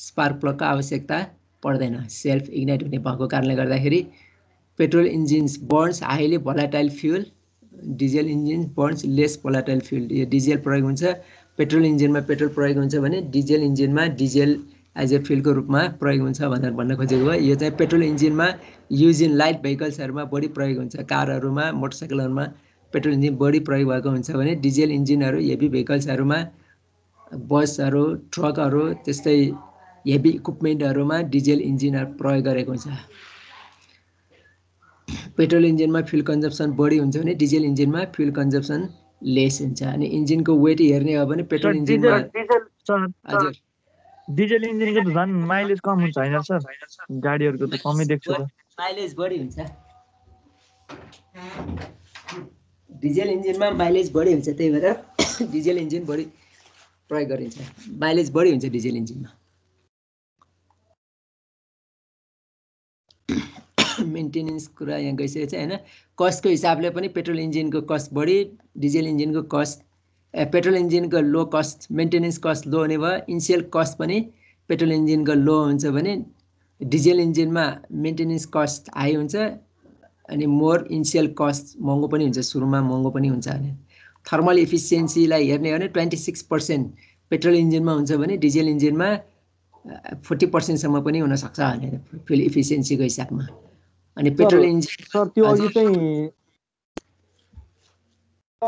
स्पार्क प्लगको आवश्यकता पर्दैन सेल्फ इग्नाइट हुने भएको कारणले गर्दाखेरि petrol engines burns highly volatile fuel diesel engine burns less volatile fuel यो डिजेल प्रयोग हुन्छ पेट्रोल इन्जिनमा पेट्रोल प्रयोग हुन्छ भने डिजेल इन्जिनमा डिजेल एज ए फ्युलको रूपमा प्रयोग हुन्छ भनेर भन्न खोजेको हो यो चाहिँ पेट्रोल इन्जिनमा युज इन लाइट भेहिकल्सहरूमा बढी प्रयोग हुन्छ कारहरूमा मोटरसाइकलहरूमा पेट्रोल इन्जिन बढी प्रयोग भएको हुन्छ भने डिजेल इन्जिनहरू हेभी भेहिकल्सहरूमा बसहरू ट्रकहरू त्यस्तै हेभी इक्विपमेन्टहरूमा डिजेल इन्जिनहरू प्रयोग गरेको हुन्छ पेट्रोल इन्जिनमा फ्युल कन्जम्सन बढी हुन्छ भने डिजेल इन्जिनमा फ्युल कन्जम्सन लेस हुन्छ अनि इन्जिनको वेट हेर्ने हो भने पेट्रोल इन्जिनमा हजुर डिजेल इन्जिनको त झन् माइलेज कम हुन्छ होइन सर गाडीहरूको त कमै देख्छु माइलेज बढी हुन्छ डिजेल इन्जिनमा माइलेज बढी हुन्छ त्यही भएर डिजेल इन्जिन बढी प्रयोग गरिन्छ माइलेज बढी हुन्छ डिजेल इन्जिनमा मेन्टेनेन्स कुरा यहाँ गइसकेको छ होइन कस्टको हिसाबले पनि पेट्रोल इन्जिनको कस्ट बढी डिजेल इन्जिनको कस्ट पेट्रोल इन्जिनको low cost maintenance cost low हुने भयो इन्सियल कस्ट पनि पेट्रोल इन्जिनको लो हुन्छ भने डिजेल इन्जिनमा मेन्टेनेन्स कस्ट हाई हुन्छ अनि मोर इनिसियल कस्ट महँगो पनि हुन्छ सुरुमा महँगो पनि हुन्छ अनि थर्मल इफिसियन्सीलाई हेर्ने हो भने ट्वेन्टी सिक्स पर्सेन्ट पेट्रोल इन्जिनमा हुन्छ भने डिजेल इन्जिनमा फोर्टी पर्सेन्टसम्म पनि हुनसक्छ भने फ्युल इफिसियन्सीको हिसाबमा अनि पेट्रोल इन्जिन सर त्यो अघि चाहिँ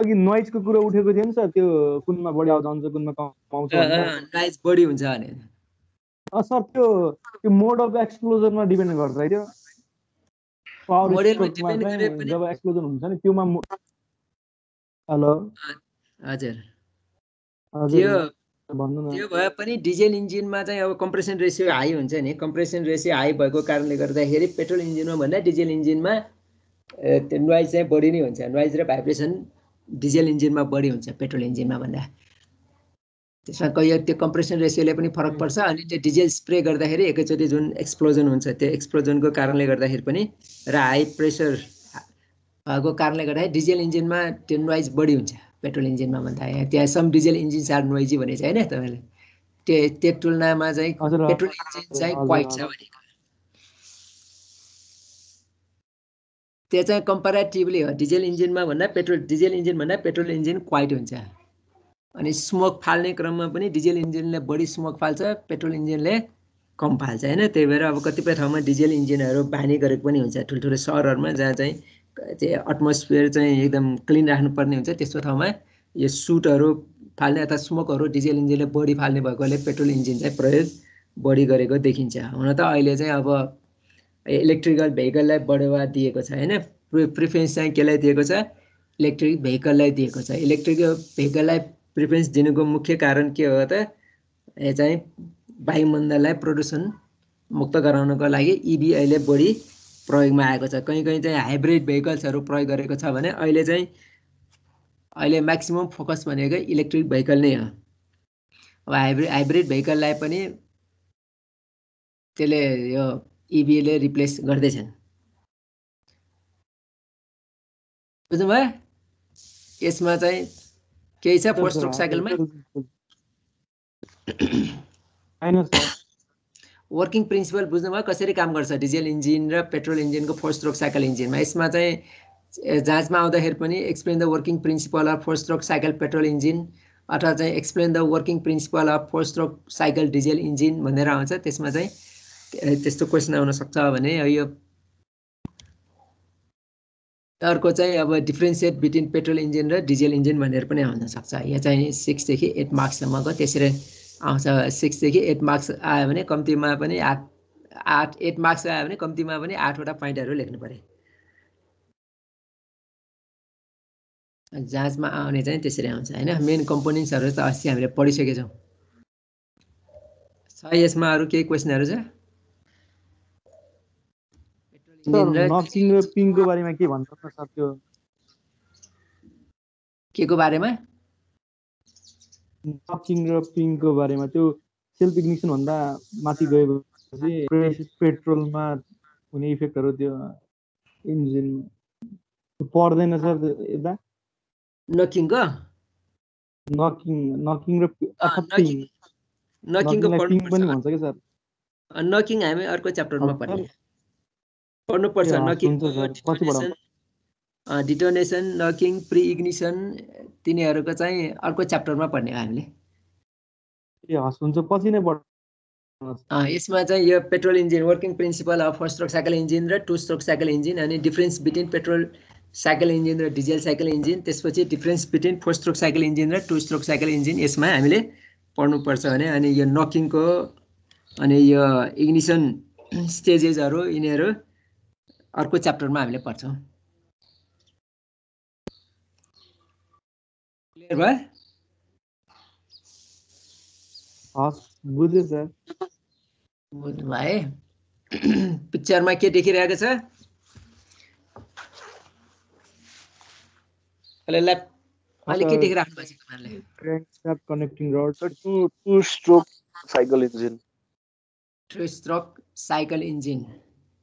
अघि नोइजको कुरो उठेको थियो नि सर त्यो कुनमा बढी आउँछ हुन्छ कुनमा कम आउँछ नोइज बढी हुन्छ भने सर त्यो त्यो मोड अफ एक्सप्लोजरमा डिपेन्ड गर्छ है त्यो जब एक्सप्लोजन हुन्छ नि त्योमा हेलो हजुर त्यो भए पनि डिजेल इन्जिनमा चाहिँ अब कम्प्रेसन रेसियो हाई हुन्छ नि कम्प्रेसन रेसियो हाई भएको कारणले गर्दाखेरि पेट्रोल इन्जिनमा भन्दा डिजेल इन्जिनमा त्यो नोइज चाहिँ बढी नै हुन्छ नोइज र भाइब्रेसन डिजेल इन्जिनमा बढी हुन्छ पेट्रोल इन्जिनमा भन्दा त्यसमा कहिले त्यो कम्प्रेसन रेसियोले पनि फरक पर्छ अनि त्यो डिजेल स्प्रे गर्दाखेरि एकैचोटि जुन एक्सप्लोजन हुन्छ त्यो एक्सप्लोजनको कारणले गर्दाखेरि पनि र हाई प्रेसर को कारणले गर्दाखेरि डिजेल इन्जिनमा त्यो नोइज बढी हुन्छ पेट्रोल इन्जिनमा भन्दा त्यहाँ some diesel engine are noisy भनेको छ होइन तपाईँले त्यो त्यो तुलनामा चाहिँ पेट्रोल इन्जिन चाहिँ क्वाइट छ भने त्यो चाहिँ कम्पेरेटिभली हो डिजेल इन्जिनमा भन्दा पेट्रोल डिजेल इन्जिन भन्दा पेट्रोल इन्जिन क्वाइट हुन्छ अनि स्मोक फाल्ने क्रममा पनि डिजेल इन्जिनले बढी स्मोक फाल्छ पेट्रोल इन्जिनले कम फाल्छ होइन त्यही भएर अब कतिपय ठाउँमा डिजेल इन्जिनहरू बानी गरेको पनि हुन्छ ठुल्ठुलो सहरहरूमा जहाँ चाहिँ त्यो एटमोस्फियर चाहिँ एकदम क्लिन राख्नुपर्ने हुन्छ त्यस्तो ठाउँमा यो सुटहरू फाल्ने अथवा स्मोकहरू डिजेल इन्जिनले बढी फाल्ने भएकोले पेट्रोल इन्जिन चाहिँ प्रयोग बढी गरेको देखिन्छ हुन त अहिले चाहिँ अब इलेक्ट्रिकल भेहिकललाई बढेवा दिएको छ होइन प्रिफरेन्स चाहिँ केलाई दिएको छ इलेक्ट्रिक भेहिकललाई दिएको छ इलेक्ट्रिक भेहिकललाई प्रिफरेन्स दिनुको मुख्य कारण के हो त यो चाहिँ वायुमण्डललाई प्रदूषण मुक्त गराउनको लागि इभी e अहिले बढी प्रयोगमा आएको छ कहीँ कहीँ चाहिँ हाइब्रिड भेहिकल्सहरू प्रयोग गरेको छ भने अहिले चाहिँ अहिले म्याक्सिमम् फोकस भनेको इलेक्ट्रिक भेहिकल नै हो अब हाइब्रिड हाइब्रिड भेहिकललाई पनि त्यसले यो इभीले e रिप्लेस गर्दैछन् बुझ्नुभयो यसमा चाहिँ केही छ फोर स्ट्रोक साइकलमा वर्किङ प्रिन्सिपल बुझ्नुभयो कसरी काम गर्छ डिजेल इन्जिन र पेट्रोल इन्जिनको फोर स्ट्रोक साइकल इन्जिनमा यसमा चाहिँ जाँचमा आउँदाखेरि पनि explain the working principle of four stroke cycle petrol engine अथवा चाहिँ explain the working principle of four stroke cycle diesel engine भनेर आउँछ त्यसमा चाहिँ त्यस्तो क्वेसन आउन सक्छ भने यो अर्को चाहिँ अब डिफ्रेन्सिएट बिट्विन पेट्रोल इन्जिन र डिजेल इन्जिन भनेर पनि आउनसक्छ यहाँ चाहिँ सिक्सदेखि एट मार्क्ससम्मको त्यसरी आउँछ सिक्सदेखि एट मार्क्स आयो भने कम्तीमा पनि आठ आठ एट मार्क्स आयो भने कम्तीमा पनि आठवटा पोइन्टहरू लेख्नु पऱ्यो जाँचमा आउने चाहिँ त्यसरी आउँछ होइन मेन कम्पोनेन्ट्सहरू त अस्ति हामीले पढिसकेछौँ छ यसमा अरू केही क्वेसनहरू छ नथिङ र पिङको बारेमा के भन्छ न सर त्यो के को बारेमा नथिङ र पिङको बारेमा त्यो सेल्फ इग्निसन भन्दा माथि गएपछि पेट्रोलमा हुने इफेक्टहरू त्यो इन्जिन पर्दैन सर यता नकिङको नकिङ नकिङ र नकिङको पनि भन्छ क्या सर नकिङ हामी अर्को च्याप्टरमा पढ्ने पढ्नुपर्छ नकिङ डिटोनेसन नकिङ प्रि इग्निसन तिनीहरूको चाहिँ अर्को च्याप्टरमा पढ्ने हो हामीले यसमा चाहिँ यो petrol engine working principle of first stroke cycle engine र टु स्ट्रोक साइकल इन्जिन अनि difference between petrol cycle engine र डिजेल साइकल इन्जिन त्यसपछि difference between four stroke cycle engine र टु स्ट्रोक साइकल इन्जिन यसमा हामीले पढ्नुपर्छ भने अनि यो नकिङको अनि यो इग्निसन स्टेजेसहरू यिनीहरू अर्को च्याप्टरमा हामीले पढ्छौँ क्लियर भयो बुझ्यो सर पिक्चरमा के देखिरहेको छ अले के देखिराख्नु भएको छ stroke cycle engine two stroke cycle engine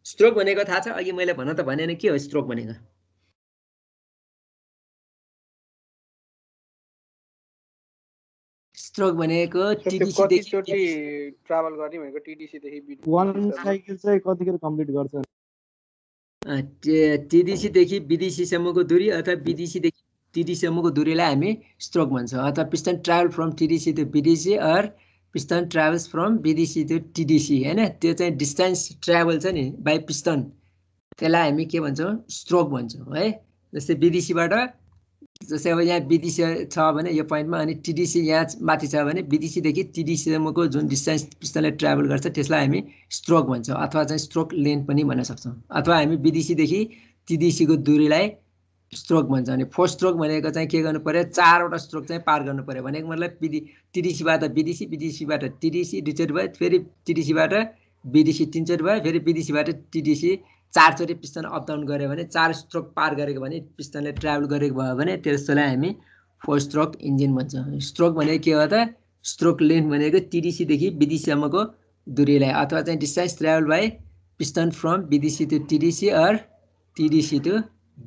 stroke भनेको थाहा छ अघि मैले भन त भने के हो स्ट्रोक भनेको स्ट्रोक भनेको टिडिसीदेखि ट्राभल गर्ने भनेको साइकल चाहिँ कम्प्लिट गर्छ विदेशीसम्मको दूरी अथवा विदेशीदेखि टिडिसीसम्मको दूरीलाई हामी स्ट्रोक भन्छ अथवा piston travel from TDC to BDC or piston travels from BDC to TDC होइन त्यो चाहिँ डिस्टेन्स ट्राभल छ नि बाई पिस्टन त्यसलाई हामी के भन्छौँ स्ट्रोक भन्छौँ है जस्तै बिडिसीबाट जस्तै अब यहाँ बिडिसी छ भने यो पोइन्टमा अनि टिडिसी यहाँ माथि छ भने बिडिसीदेखि टिडिसीसम्मको जुन डिस्टेन्स पिस्टनले ट्राभल गर्छ त्यसलाई हामी स्ट्रोक भन्छौँ अथवा चाहिँ स्ट्रोक लेन्थ पनि भन्न सक्छौँ अथवा हामी बिडिसीदेखि टिडिसीको दुरीलाई स्ट्रोक भन्छ भने फोर स्ट्रोक भनेको चाहिँ के गर्नु पऱ्यो चारवटा स्ट्रोक चाहिँ पार गर्नु पऱ्यो भनेको मतलब बिडी टिडिसीबाट बिडिसी बिडिसीबाट टिडिसी दुईचोटि भयो फेरि टिडिसीबाट बिडिसी तिनचोटि भयो फेरि बिडिसीबाट टिडिसी चारचोटि पिस्टन अपडाउन गऱ्यो भने चार स्ट्रोक पार गरेको भने पिस्टनले ट्राभल गरेको भयो भने त्यस्तोलाई हामी फोर स्ट्रोक इन्जिन भन्छ स्ट्रोक भनेको के हो त स्ट्रोक लेन्थ भनेको टिडिसीदेखि विदेशीसम्मको दुरीलाई अथवा चाहिँ distance travel by piston from BDC to TDC or TDC to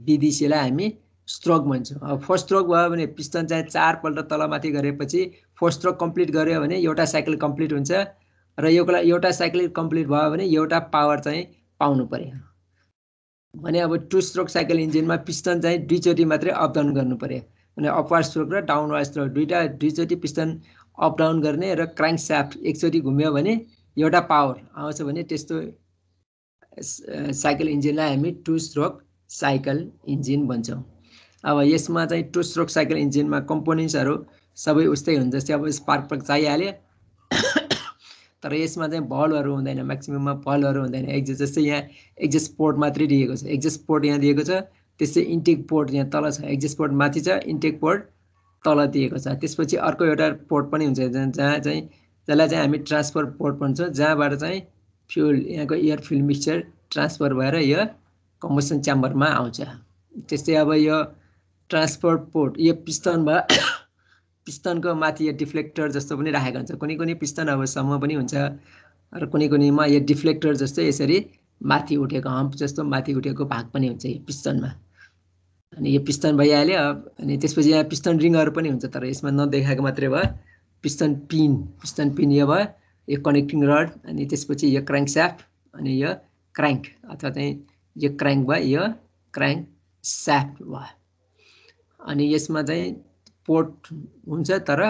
विदेशीलाई हामी स्ट्रोक भन्छौँ अब फर्स्ट स्ट्रोक भयो भने पिस्टन चाहिँ चारपल्ट तलमाथि गरेपछि फर्स्ट स्ट्रोक कम्प्लिट गऱ्यो भने एउटा साइकल कम्प्लिट हुन्छ र योलाई एउटा साइकल कम्प्लिट भयो भने एउटा पावर चाहिँ पाउनु पऱ्यो भने अब टु स्ट्रोक साइकल इन्जिनमा पिस्टन चाहिँ दुईचोटि मात्रै अपडाउन गर्नु पऱ्यो भने अपवार्ड स्ट्रोक र डाउनवार स्ट्रोक दुइटा दुईचोटि पिस्टन अपडाउन गर्ने र क्राङ्क स्याफ एकचोटि घुम्यो भने एउटा पावर आउँछ भने त्यस्तो साइकल इन्जिनलाई हामी टु स्ट्रोक साइकल इन्जिन भन्छौँ अब यसमा चाहिँ टु स्ट्रोक साइकल इन्जिनमा कम्पोनेन्ट्सहरू सबै उस्तै हुन्छ जस्तै अब स्पार्क प्लग चाहिहाल्यो तर यसमा चाहिँ भलहरू हुँदैन म्याक्सिमममा भलहरू हुँदैन एक्जस्ट जस्तै यहाँ एक्जस्ट पोर्ट मात्रै दिएको छ एक्जस्ट पोर्ट यहाँ दिएको छ त्यस्तै इन्टेक पोर्ट यहाँ तल छ एक्जस्ट पोर्ट माथि छ इन्टेक पोर्ट तल दिएको छ त्यसपछि अर्को एउटा पोर्ट पनि हुन्छ जहाँ चाहिँ जसलाई चाहिँ हामी ट्रान्सफर पोर्ट भन्छौँ जहाँबाट चाहिँ फ्युल यहाँको एयर फ्युल मिक्सचर ट्रान्सफर भएर यो कम्बसन च्याम्बरमा आउँछ त्यस्तै अब यो ट्रान्सपोर्ट पोर्ट यो पिस्टन भयो पिस्टनको माथि यो डिफ्लेक्टर जस्तो पनि राखेको हुन्छ कुनै कुनै पिस्टन अब समूह पनि हुन्छ र कुनै कुनैमा यो डिफ्लेक्टर जस्तो यसरी माथि उठेको हम्प जस्तो माथि उठेको भाग पनि हुन्छ यो पिस्टनमा अनि यो पिस्टन भइहाल्यो अनि त्यसपछि यहाँ पिस्टन रिङहरू पनि हुन्छ तर यसमा नदेखाएको मात्रै भयो पिस्टन पिन पिस्टन पिन यो भयो यो कनेक्टिङ रड अनि त्यसपछि यो स्याफ अनि यो क्र्याङ्क अथवा चाहिँ यो क्र्याङ्क भयो यो क्र्याङ्क स्याफ्ट भयो अनि यसमा चाहिँ पोर्ट हुन्छ तर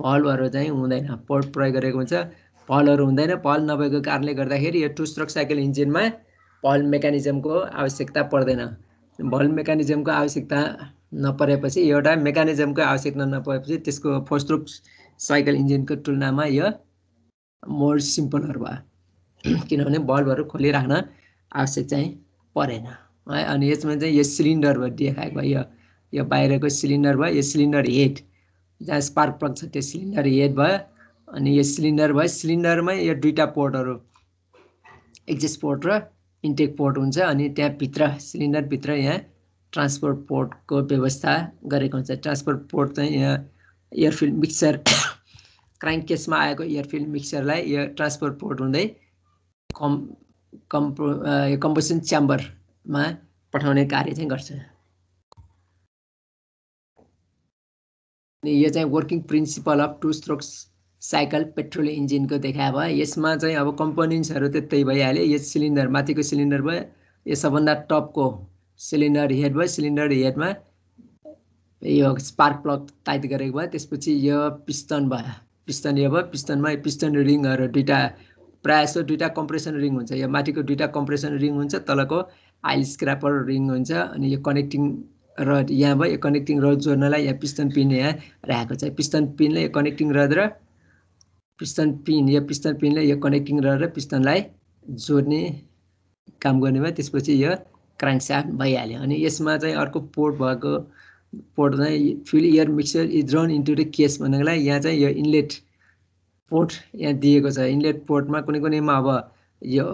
पलहरू चाहिँ हुँदैन पोर्ट प्रयोग गरेको हुन्छ पलहरू हुँदैन पल नभएको कारणले गर्दाखेरि यो टु स्ट्रोक साइकल इन्जिनमा पल मेकानिजमको आवश्यकता पर्दैन भल मेकानिजमको आवश्यकता नपरेपछि एउटा मेकानिजमको आवश्यकता नपरेपछि त्यसको फोर स्ट्रोक साइकल इन्जिनको तुलनामा यो मोर सिम्पलहरू भयो किनभने बल्बहरू खोलिराख्न आवश्यक चाहिँ परेन है अनि यसमा चाहिँ यो सिलिन्डर भयो देखाएको भयो यो यो बाहिरको सिलिन्डर भयो यो सिलिन्डर हेड जहाँ स्पार्क प्लग छ त्यो सिलिन्डर हेड भयो अनि यो सिलिन्डर भयो सिलिन्डरमै यो दुईवटा पोर्टहरू एक्जिस पोर्ट र इन्टेक पोर्ट हुन्छ अनि त्यहाँभित्र सिलिन्डरभित्र यहाँ ट्रान्सपोर्ट पोर्टको व्यवस्था गरेको हुन्छ ट्रान्सपोर्ट पोर्ट चाहिँ यहाँ एयरफिल्ड मिक्सर क्राइम केसमा आएको एयरफिल्ड मिक्सरलाई यो ट्रान्सपोर्ट पोर्ट हुँदै कम कम्पो यो कम्पोजिसन च्याम्बरमा पठाउने कार्य चाहिँ गर्छ यो चाहिँ working principle of two strokes cycle petrol इन्जिनको देखाए भयो यसमा चाहिँ अब कम्पोनेन्ट्सहरू त्यतै भइहाल्यो यस सिलिन्डर माथिको सिलिन्डर भयो यो सबभन्दा टपको सिलिन्डर हेड भयो सिलिन्डर हेडमा यो स्पार्क प्लग टाइट गरेको भयो त्यसपछि यो पिस्टन भयो पिस्टन यो भयो पिस्टनमा पिस्टन रिङहरू दुइटा प्रायः जस्तो दुइटा कम्प्रेसन रिङ हुन्छ यो माथिको दुइटा कम्प्रेसन रिङ हुन्छ तलको आइल स्क्रापर रिङ हुन्छ अनि यो कनेक्टिङ रड यहाँ भयो यो कनेक्टिङ रड जोड्नलाई यहाँ पिस्टन पिन यहाँ राखेको छ पिस्टन पिनले यो कनेक्टिङ रड र पिस्टन पिन यो पिस्टन पिनले यो कनेक्टिङ रड र पिस्टनलाई जोड्ने काम गर्ने भयो त्यसपछि यो क्राङ्कसाफ्ट भइहाल्यो अनि यसमा चाहिँ अर्को पोर्ट भएको पोर्ट चाहिँ fuel air mixture is run into the case भन्नुको लागि यहाँ चाहिँ यो इनलेट पोर्ट यहाँ दिएको छ इनलेट पोर्टमा कुनै कुनैमा अब यो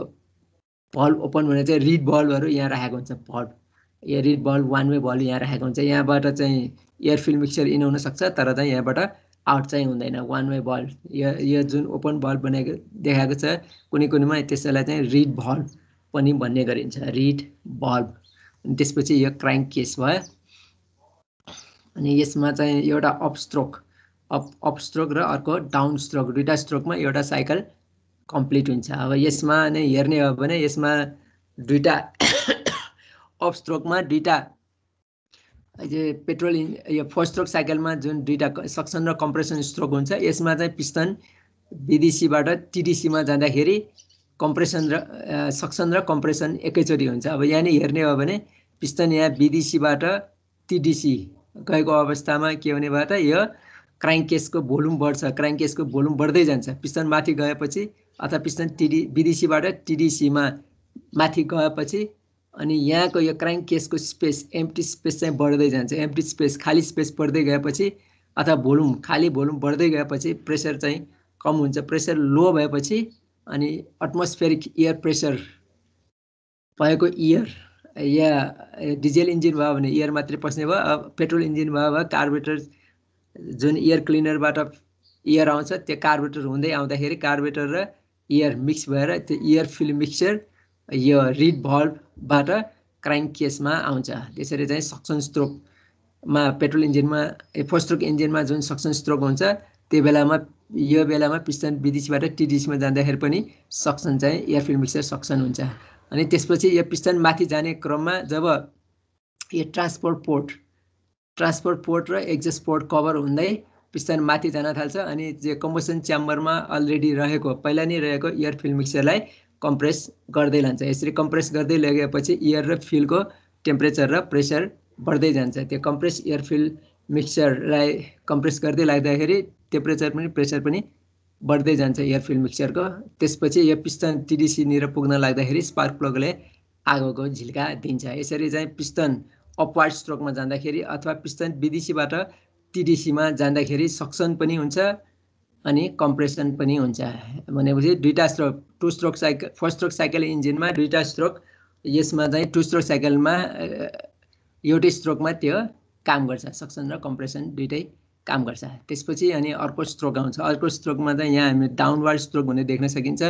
भल्भ ओपन भने चाहिँ रिड बल्बहरू यहाँ राखेको हुन्छ भल्भ यो रिड बल्ब वान वे भल्भ यहाँ राखेको हुन्छ यहाँबाट चाहिँ एयर एयरफिल मिक्सचर इन हुनसक्छ तर चाहिँ यहाँबाट आउट चाहिँ हुँदैन वान वे बल्ब यो यो जुन ओपन बल्ब बनाएको देखाएको छ कुनै कुनैमा त्यसैलाई चाहिँ रिड बल्ब पनि भन्ने गरिन्छ रिड बल्ब अनि त्यसपछि यो क्राइङ केस भयो अनि यसमा चाहिँ एउटा अपस्ट्रोक अप अप स्ट्रोक र अर्को डाउन स्ट्रोक दुइटा स्ट्रोकमा एउटा साइकल कम्प्लिट हुन्छ अब यसमा नै हेर्ने हो भने यसमा दुइटा अप स्ट्रोकमा दुइटा पेट्रोल इन् यो फोर स्ट्रोक साइकलमा जुन दुइटा सक्सन र कम्प्रेसन स्ट्रोक हुन्छ यसमा चाहिँ पिस्टन बिडिसीबाट टिडिसीमा जाँदाखेरि कम्प्रेसन र सक्सन र कम्प्रेसन एकैचोटि हुन्छ अब यहाँ नै हेर्ने हो भने पिस्टन यहाँ बिडिसीबाट टिडिसी गएको अवस्थामा के हुने भयो त यो क्राइम केसको भोल्युम बढ्छ क्राइम केसको भोल्युम बढ्दै जान्छ पिस्टन माथि गएपछि अथवा पिस्टन टिडी विदेशीबाट टिडिसीमा माथि गएपछि अनि यहाँको यो क्राइम केसको स्पेस एम्प्टी स्पेस चाहिँ बढ्दै जान्छ एम्प्टी स्पेस खाली स्पेस बढ्दै गएपछि अथवा भोल्युम खाली भोल्युम बढ्दै गएपछि प्रेसर चाहिँ कम हुन्छ प्रेसर लो भएपछि अनि एटमोस्फेरिक एयर प्रेसर भएको इयर या डिजेल इन्जिन भयो भने इयर मात्रै पस्ने भयो पेट्रोल इन्जिन भयो भयो कार्बोरेटर जुन एयर क्लिनरबाट एयर आउँछ त्यो कार्बेटर हुँदै आउँदाखेरि कार्बेटर र एयर मिक्स भएर त्यो एयर फिल मिक्सचर यो रिड भल्भबाट क्राइम केसमा आउँछ त्यसरी चाहिँ सक्सन स्ट्रोकमा पेट्रोल इन्जिनमा फोर स्ट्रोक इन्जिनमा जुन सक्सन स्ट्रोक हुन्छ त्यो बेलामा यो बेलामा पिस्टन विदेशीबाट टिडिसीमा जाँदाखेरि पनि सक्सन चाहिँ एयर फिल मिक्सचर सक्सन हुन्छ अनि त्यसपछि यो पिस्टन माथि जाने क्रममा जब यो ट्रान्सपोर्ट पोर्ट ट्रान्सपोर्ट पोर्ट र एक्जस्ट पोर्ट कभर हुँदै बिस्तारै माथि जान थाल्छ अनि जे कम्बसन च्याम्बरमा अलरेडी रहेको पहिला नै रहेको एयर फिल मिक्सरलाई कम्प्रेस गर्दै लान्छ यसरी कम्प्रेस गर्दै लगेपछि एयर र फिलको टेम्परेचर र प्रेसर बढ्दै जान्छ त्यो कम्प्रेस एयर फिल मिक्सरलाई कम्प्रेस गर्दै लाग्दाखेरि टेम्परेचर पनि प्रेसर पनि बढ्दै जान्छ एयर फिल मिक्सरको त्यसपछि यो पिस्टन टिडिसीनिर पुग्न लाग्दाखेरि स्पार्क प्लगले आगोको झिल्का दिन्छ यसरी चाहिँ पिस्टन अपवार्ड स्ट्रोकमा जाँदाखेरि अथवा पिस्टन विदेशीबाट टिडिसीमा जाँदाखेरि सक्सन पनि हुन्छ अनि कम्प्रेसन पनि हुन्छ भनेपछि दुईवटा stroke two stroke cycle first stroke cycle इन्जिनमा दुईवटा स्ट्रोक यसमा चाहिँ टु स्ट्रोक साइकलमा एउटै स्ट्रोकमा त्यो काम गर्छ सक्सन र कम्प्रेसन दुइटै काम गर्छ त्यसपछि अनि अर्को स्ट्रोक आउँछ अर्को स्ट्रोकमा चाहिँ यहाँ हामी डाउनवार्ड स्ट्रोक भने देख्न सकिन्छ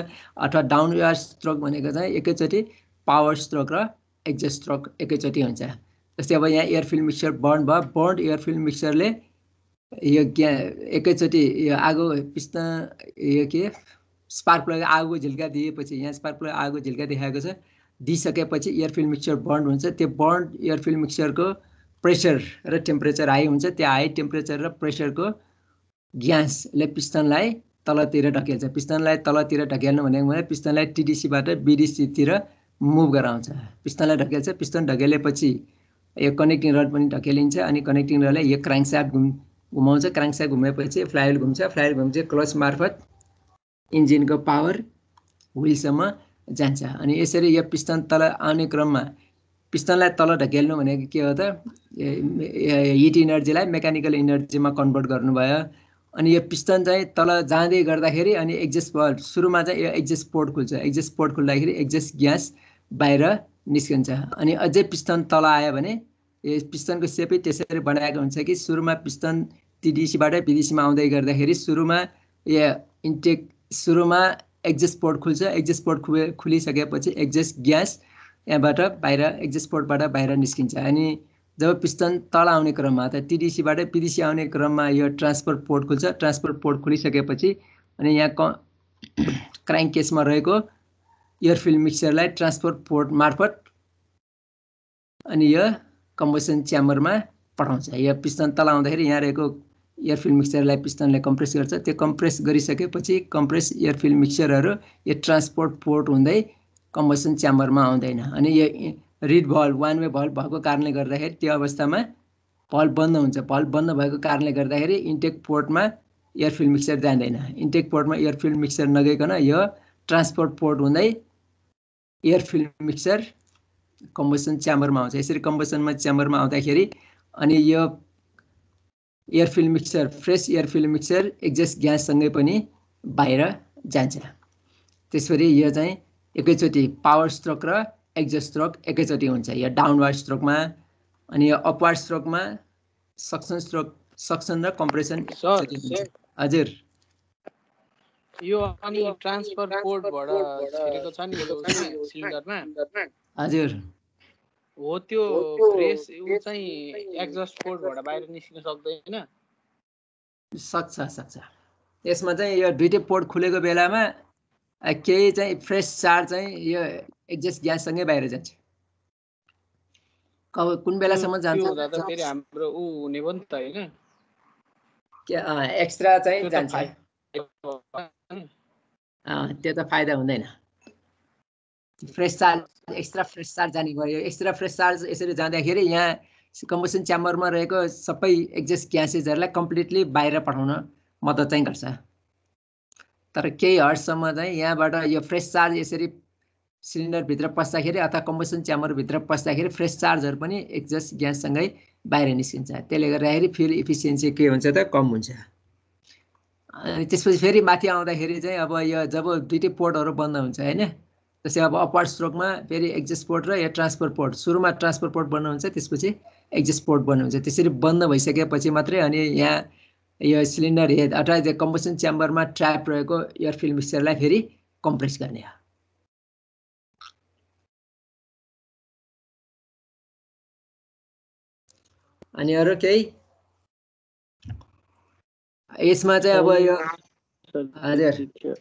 अथवा डाउनवार्ड स्ट्रोक भनेको चाहिँ एकैचोटि पावर स्ट्रोक र एक्जस्ट स्ट्रोक एकैचोटि हुन्छ जस्तै अब यहाँ एयर फिल्ड मिक्सचर बर्न भयो बर्न एयर फिल्ड मिक्सचरले यो एकैचोटि यो आगो पिस्न यो के स्पार्क प्लग आगो झिल्का दिएपछि यहाँ स्पार्क प्लग आगो झिल्का देखाएको छ दिइसकेपछि एयर फिल्ड मिक्सचर बर्न हुन्छ त्यो बर्न एयर फिल्ड मिक्सचरको प्रेसर र टेम्परेचर हाई हुन्छ त्यो हाई टेम्परेचर र प्रेसरको ग्यासले पिस्तनलाई तलतिर ढकेल्छ पिस्टनलाई तलतिर ढकेल्नु भनेको भने पिस्टनलाई टिडिसीबाट बिडिसीतिर मुभ गराउँछ पिस्तनलाई ढकेल्छ पिस्तन ढकेलेपछि यो कनेक्टिङ रड पनि ढकेलिन्छ अनि कनेक्टिङ रडलाई यो क्राङ्कसाट घुम घुमाउँछ क्राङ्कसाट घुमेपछि फ्लाइल घुम्छ फ्लाइल घुम्छ क्लच मार्फत इन्जिनको पावर हुलसम्म जान्छ अनि यसरी यो पिस्टन तल आउने क्रममा पिस्टनलाई तल ढकेल्नु भनेको के हो त हिट इनर्जीलाई मेकानिकल इनर्जीमा कन्भर्ट गर्नुभयो अनि यो पिस्टन चाहिँ तल जाँदै गर्दाखेरि अनि एक्जेस्ट सुरुमा चाहिँ यो एक्जेस्ट पोर्ट खुल्छ एक्जेस्ट पोर्ट खुल्दाखेरि एक्जेस्ट ग्यास बाहिर निस्किन्छ अनि अझै पिस्टन तल आयो भने पिस्टनको सेपै त्यसरी बनाएको हुन्छ कि सुरुमा पिस्टन टिडिसीबाट विदेशीमा आउँदै गर्दाखेरि सुरुमा या इन्टेक सुरुमा एक्जेस्ट पोर्ट खुल्छ एक्जेस्ट पोर्ट खु खुलिसकेपछि एक्जेस्ट ग्यास यहाँबाट बाहिर एक्जेस्ट पोर्टबाट बाहिर निस्किन्छ अनि जब पिस्टन तल आउने क्रममा त टिडिसीबाट पिडिसी आउने क्रममा यो ट्रान्सपोर्ट पोर्ट खुल्छ ट्रान्सपोर्ट पोर्ट खुलिसकेपछि अनि यहाँ क क्राइम केसमा रहेको फिल्ड मिक्सरलाई ट्रान्सपोर्ट पोर्ट मार्फत अनि यो कम्बसन च्याम्बरमा पठाउँछ यो पिस्टन तल आउँदाखेरि यहाँ रहेको फिल्ड मिक्सरलाई पिस्टनले कम्प्रेस गर्छ त्यो कम्प्रेस गरिसकेपछि कम्प्रेस फिल्ड मिक्सरहरू यो ट्रान्सपोर्ट पोर्ट हुँदै कम्बसन च्याम्बरमा आउँदैन अनि यो reed valve one way valve भएको कारणले गर्दाखेरि त्यो अवस्थामा भल बन्द हुन्छ भल बन्द भएको कारणले गर्दाखेरि इन्टेक पोर्टमा फिल्ड मिक्सर जाँदैन इन्टेक पोर्टमा एयरफिल मिक्सर नगइकन यो ट्रान्सपोर्ट पोर्ट हुँदै एयर फिल्ड मिक्सर कम्बसन च्याम्बरमा आउँछ यसरी कम्बसनमा च्याम्बरमा आउँदाखेरि अनि यो air fuel mixer fresh air fuel mixer exhaust ग्याससँगै पनि बाहिर जान्छ त्यसरी यो चाहिँ एकैचोटि पावर स्ट्रोक र एक्जस्ट स्ट्रोक एकैचोटि हुन्छ यो डाउनवार्ड स्ट्रोकमा अनि यो अपवार्ड स्ट्रोकमा सक्सन स्ट्रोक सक्सन र कम्प्रेसन हजुर यो अनि ट्रान्सफर कोडबाट छिरेको छ नि सिलिन्डरमा हजुर हो त्यो फ्रेस ऊ चाहिँ एक्जस्ट कोडबाट बाहिर निस्किन सक्दैन सक्छ सक्छ यसमा चाहिँ यो दुइटै पोर्ट खुलेको बेलामा केही चाहिँ फ्रेस चार्ज चाहिँ यो एक्जस्ट ग्याससँगै बाहिर जान्छ कब कुन बेलासम्म जान्छ हाम्रो ऊ हुने भयो नि त होइन एक्स्ट्रा चाहिँ जान्छ त्यो त फाइदा हुँदैन fresh charge extra fresh charge जाने भयो एक्स्ट्रा फ्रेस चार्ज यसरी जाँदाखेरि यहाँ कम्बसन च्याम्बरमा रहेको सबै एक्जस्ट ग्यासेसहरूलाई कम्प्लिटली बाहिर पठाउन मद्दत चाहिँ गर्छ तर केही हदसम्म चाहिँ यहाँबाट यो फ्रेस चार्ज यसरी सिलिन्डरभित्र पस्दाखेरि अथवा कम्बसन च्याम्बरभित्र पस्दाखेरि फ्रेस चार्जहरू पनि एक्जस्ट ग्याससँगै बाहिर निस्किन्छ त्यसले गर्दाखेरि फ्युल इफिसियन्सी के हुन्छ त कम हुन्छ त्यसपछि फेरि माथि आउँदाखेरि चाहिँ अब यो जब दुइटै पोर्टहरू बन्द हुन्छ होइन जस्तै अब अपर स्ट्रोकमा फेरि एक्जिस्ट पोर्ट र या ट्रान्सफर पोर्ट सुरुमा ट्रान्सफर पोर्ट बन्द हुन्छ त्यसपछि एक्जिस्ट पोर्ट बन्द हुन्छ त्यसरी बन्द भइसकेपछि मात्रै अनि यहाँ यो सिलिन्डर हेड त्यो कम्पोसन च्याम्बरमा ट्र्याप रहेको एयर फिल्म मिक्सचरलाई फेरि कम्प्रेस गर्ने हो अनि अरू केही यसमा चाहिँ अब यो हजुर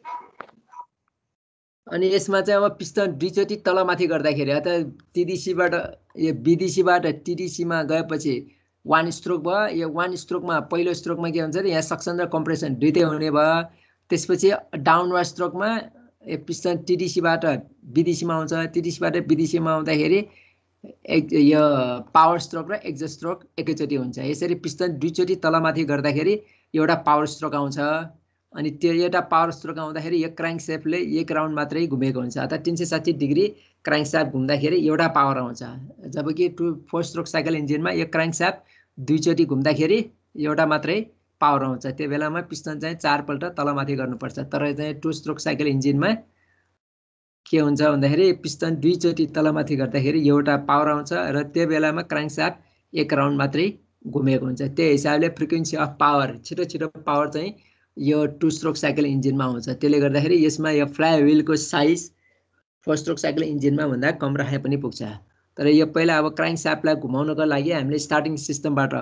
अनि यसमा चाहिँ अब पिस्टन दुईचोटि तलमाथि गर्दाखेरि त टिडिसीबाट यो बिडिसीबाट टिडिसीमा गएपछि वान स्ट्रोक भयो यो वान स्ट्रोकमा पहिलो स्ट्रोकमा के हुन्छ यहाँ सक्सन र कम्प्रेसन दुइटै हुने भयो त्यसपछि वा स्ट्रोकमा यो पिस्टन टिडिसीबाट विदेशीमा आउँछ टिडिसीबाट विदेशीमा आउँदाखेरि एक यो पावर स्ट्रोक र एक्जस्ट स्ट्रोक एकैचोटि हुन्छ यसरी पिस्टन दुईचोटि तलमाथि गर्दाखेरि एउटा पावर स्ट्रोक आउँछ अनि त्यो एउटा पावर स्ट्रोक आउँदाखेरि यो क्राङ्क सेपले एक राउन्ड मात्रै घुमेको हुन्छ अर्थात् तिन सय साठी डिग्री क्राङ्क साप घुम्दाखेरि एउटा पावर आउँछ जबकि टु फोर स्ट्रोक साइकल इन्जिनमा यो क्राङ्क साप दुईचोटि घुम्दाखेरि एउटा मात्रै पावर आउँछ त्यो बेलामा पिस्टन चाहिँ चारपल्ट तलमाथि गर्नुपर्छ तर चाहिँ टु स्ट्रोक साइकल इन्जिनमा के हुन्छ भन्दाखेरि पिस्टन दुईचोटि तलमाथि गर्दाखेरि एउटा पावर आउँछ र त्यो बेलामा क्राङ्क साप एक राउन्ड मात्रै घुमेको हुन्छ त्यही हिसाबले फ्रिक्वेन्सी अफ पावर छिटो छिटो पावर चाहिँ यो टु स्ट्रोक साइकल इन्जिनमा हुन्छ त्यसले गर्दाखेरि यसमा यो फ्लाइ व्हिलको साइज फोर स्ट्रोक साइकल इन्जिनमा भन्दा कम राखे पनि पुग्छ तर यो पहिला अब क्राइङ सापलाई घुमाउनको लागि हामीले स्टार्टिङ सिस्टमबाट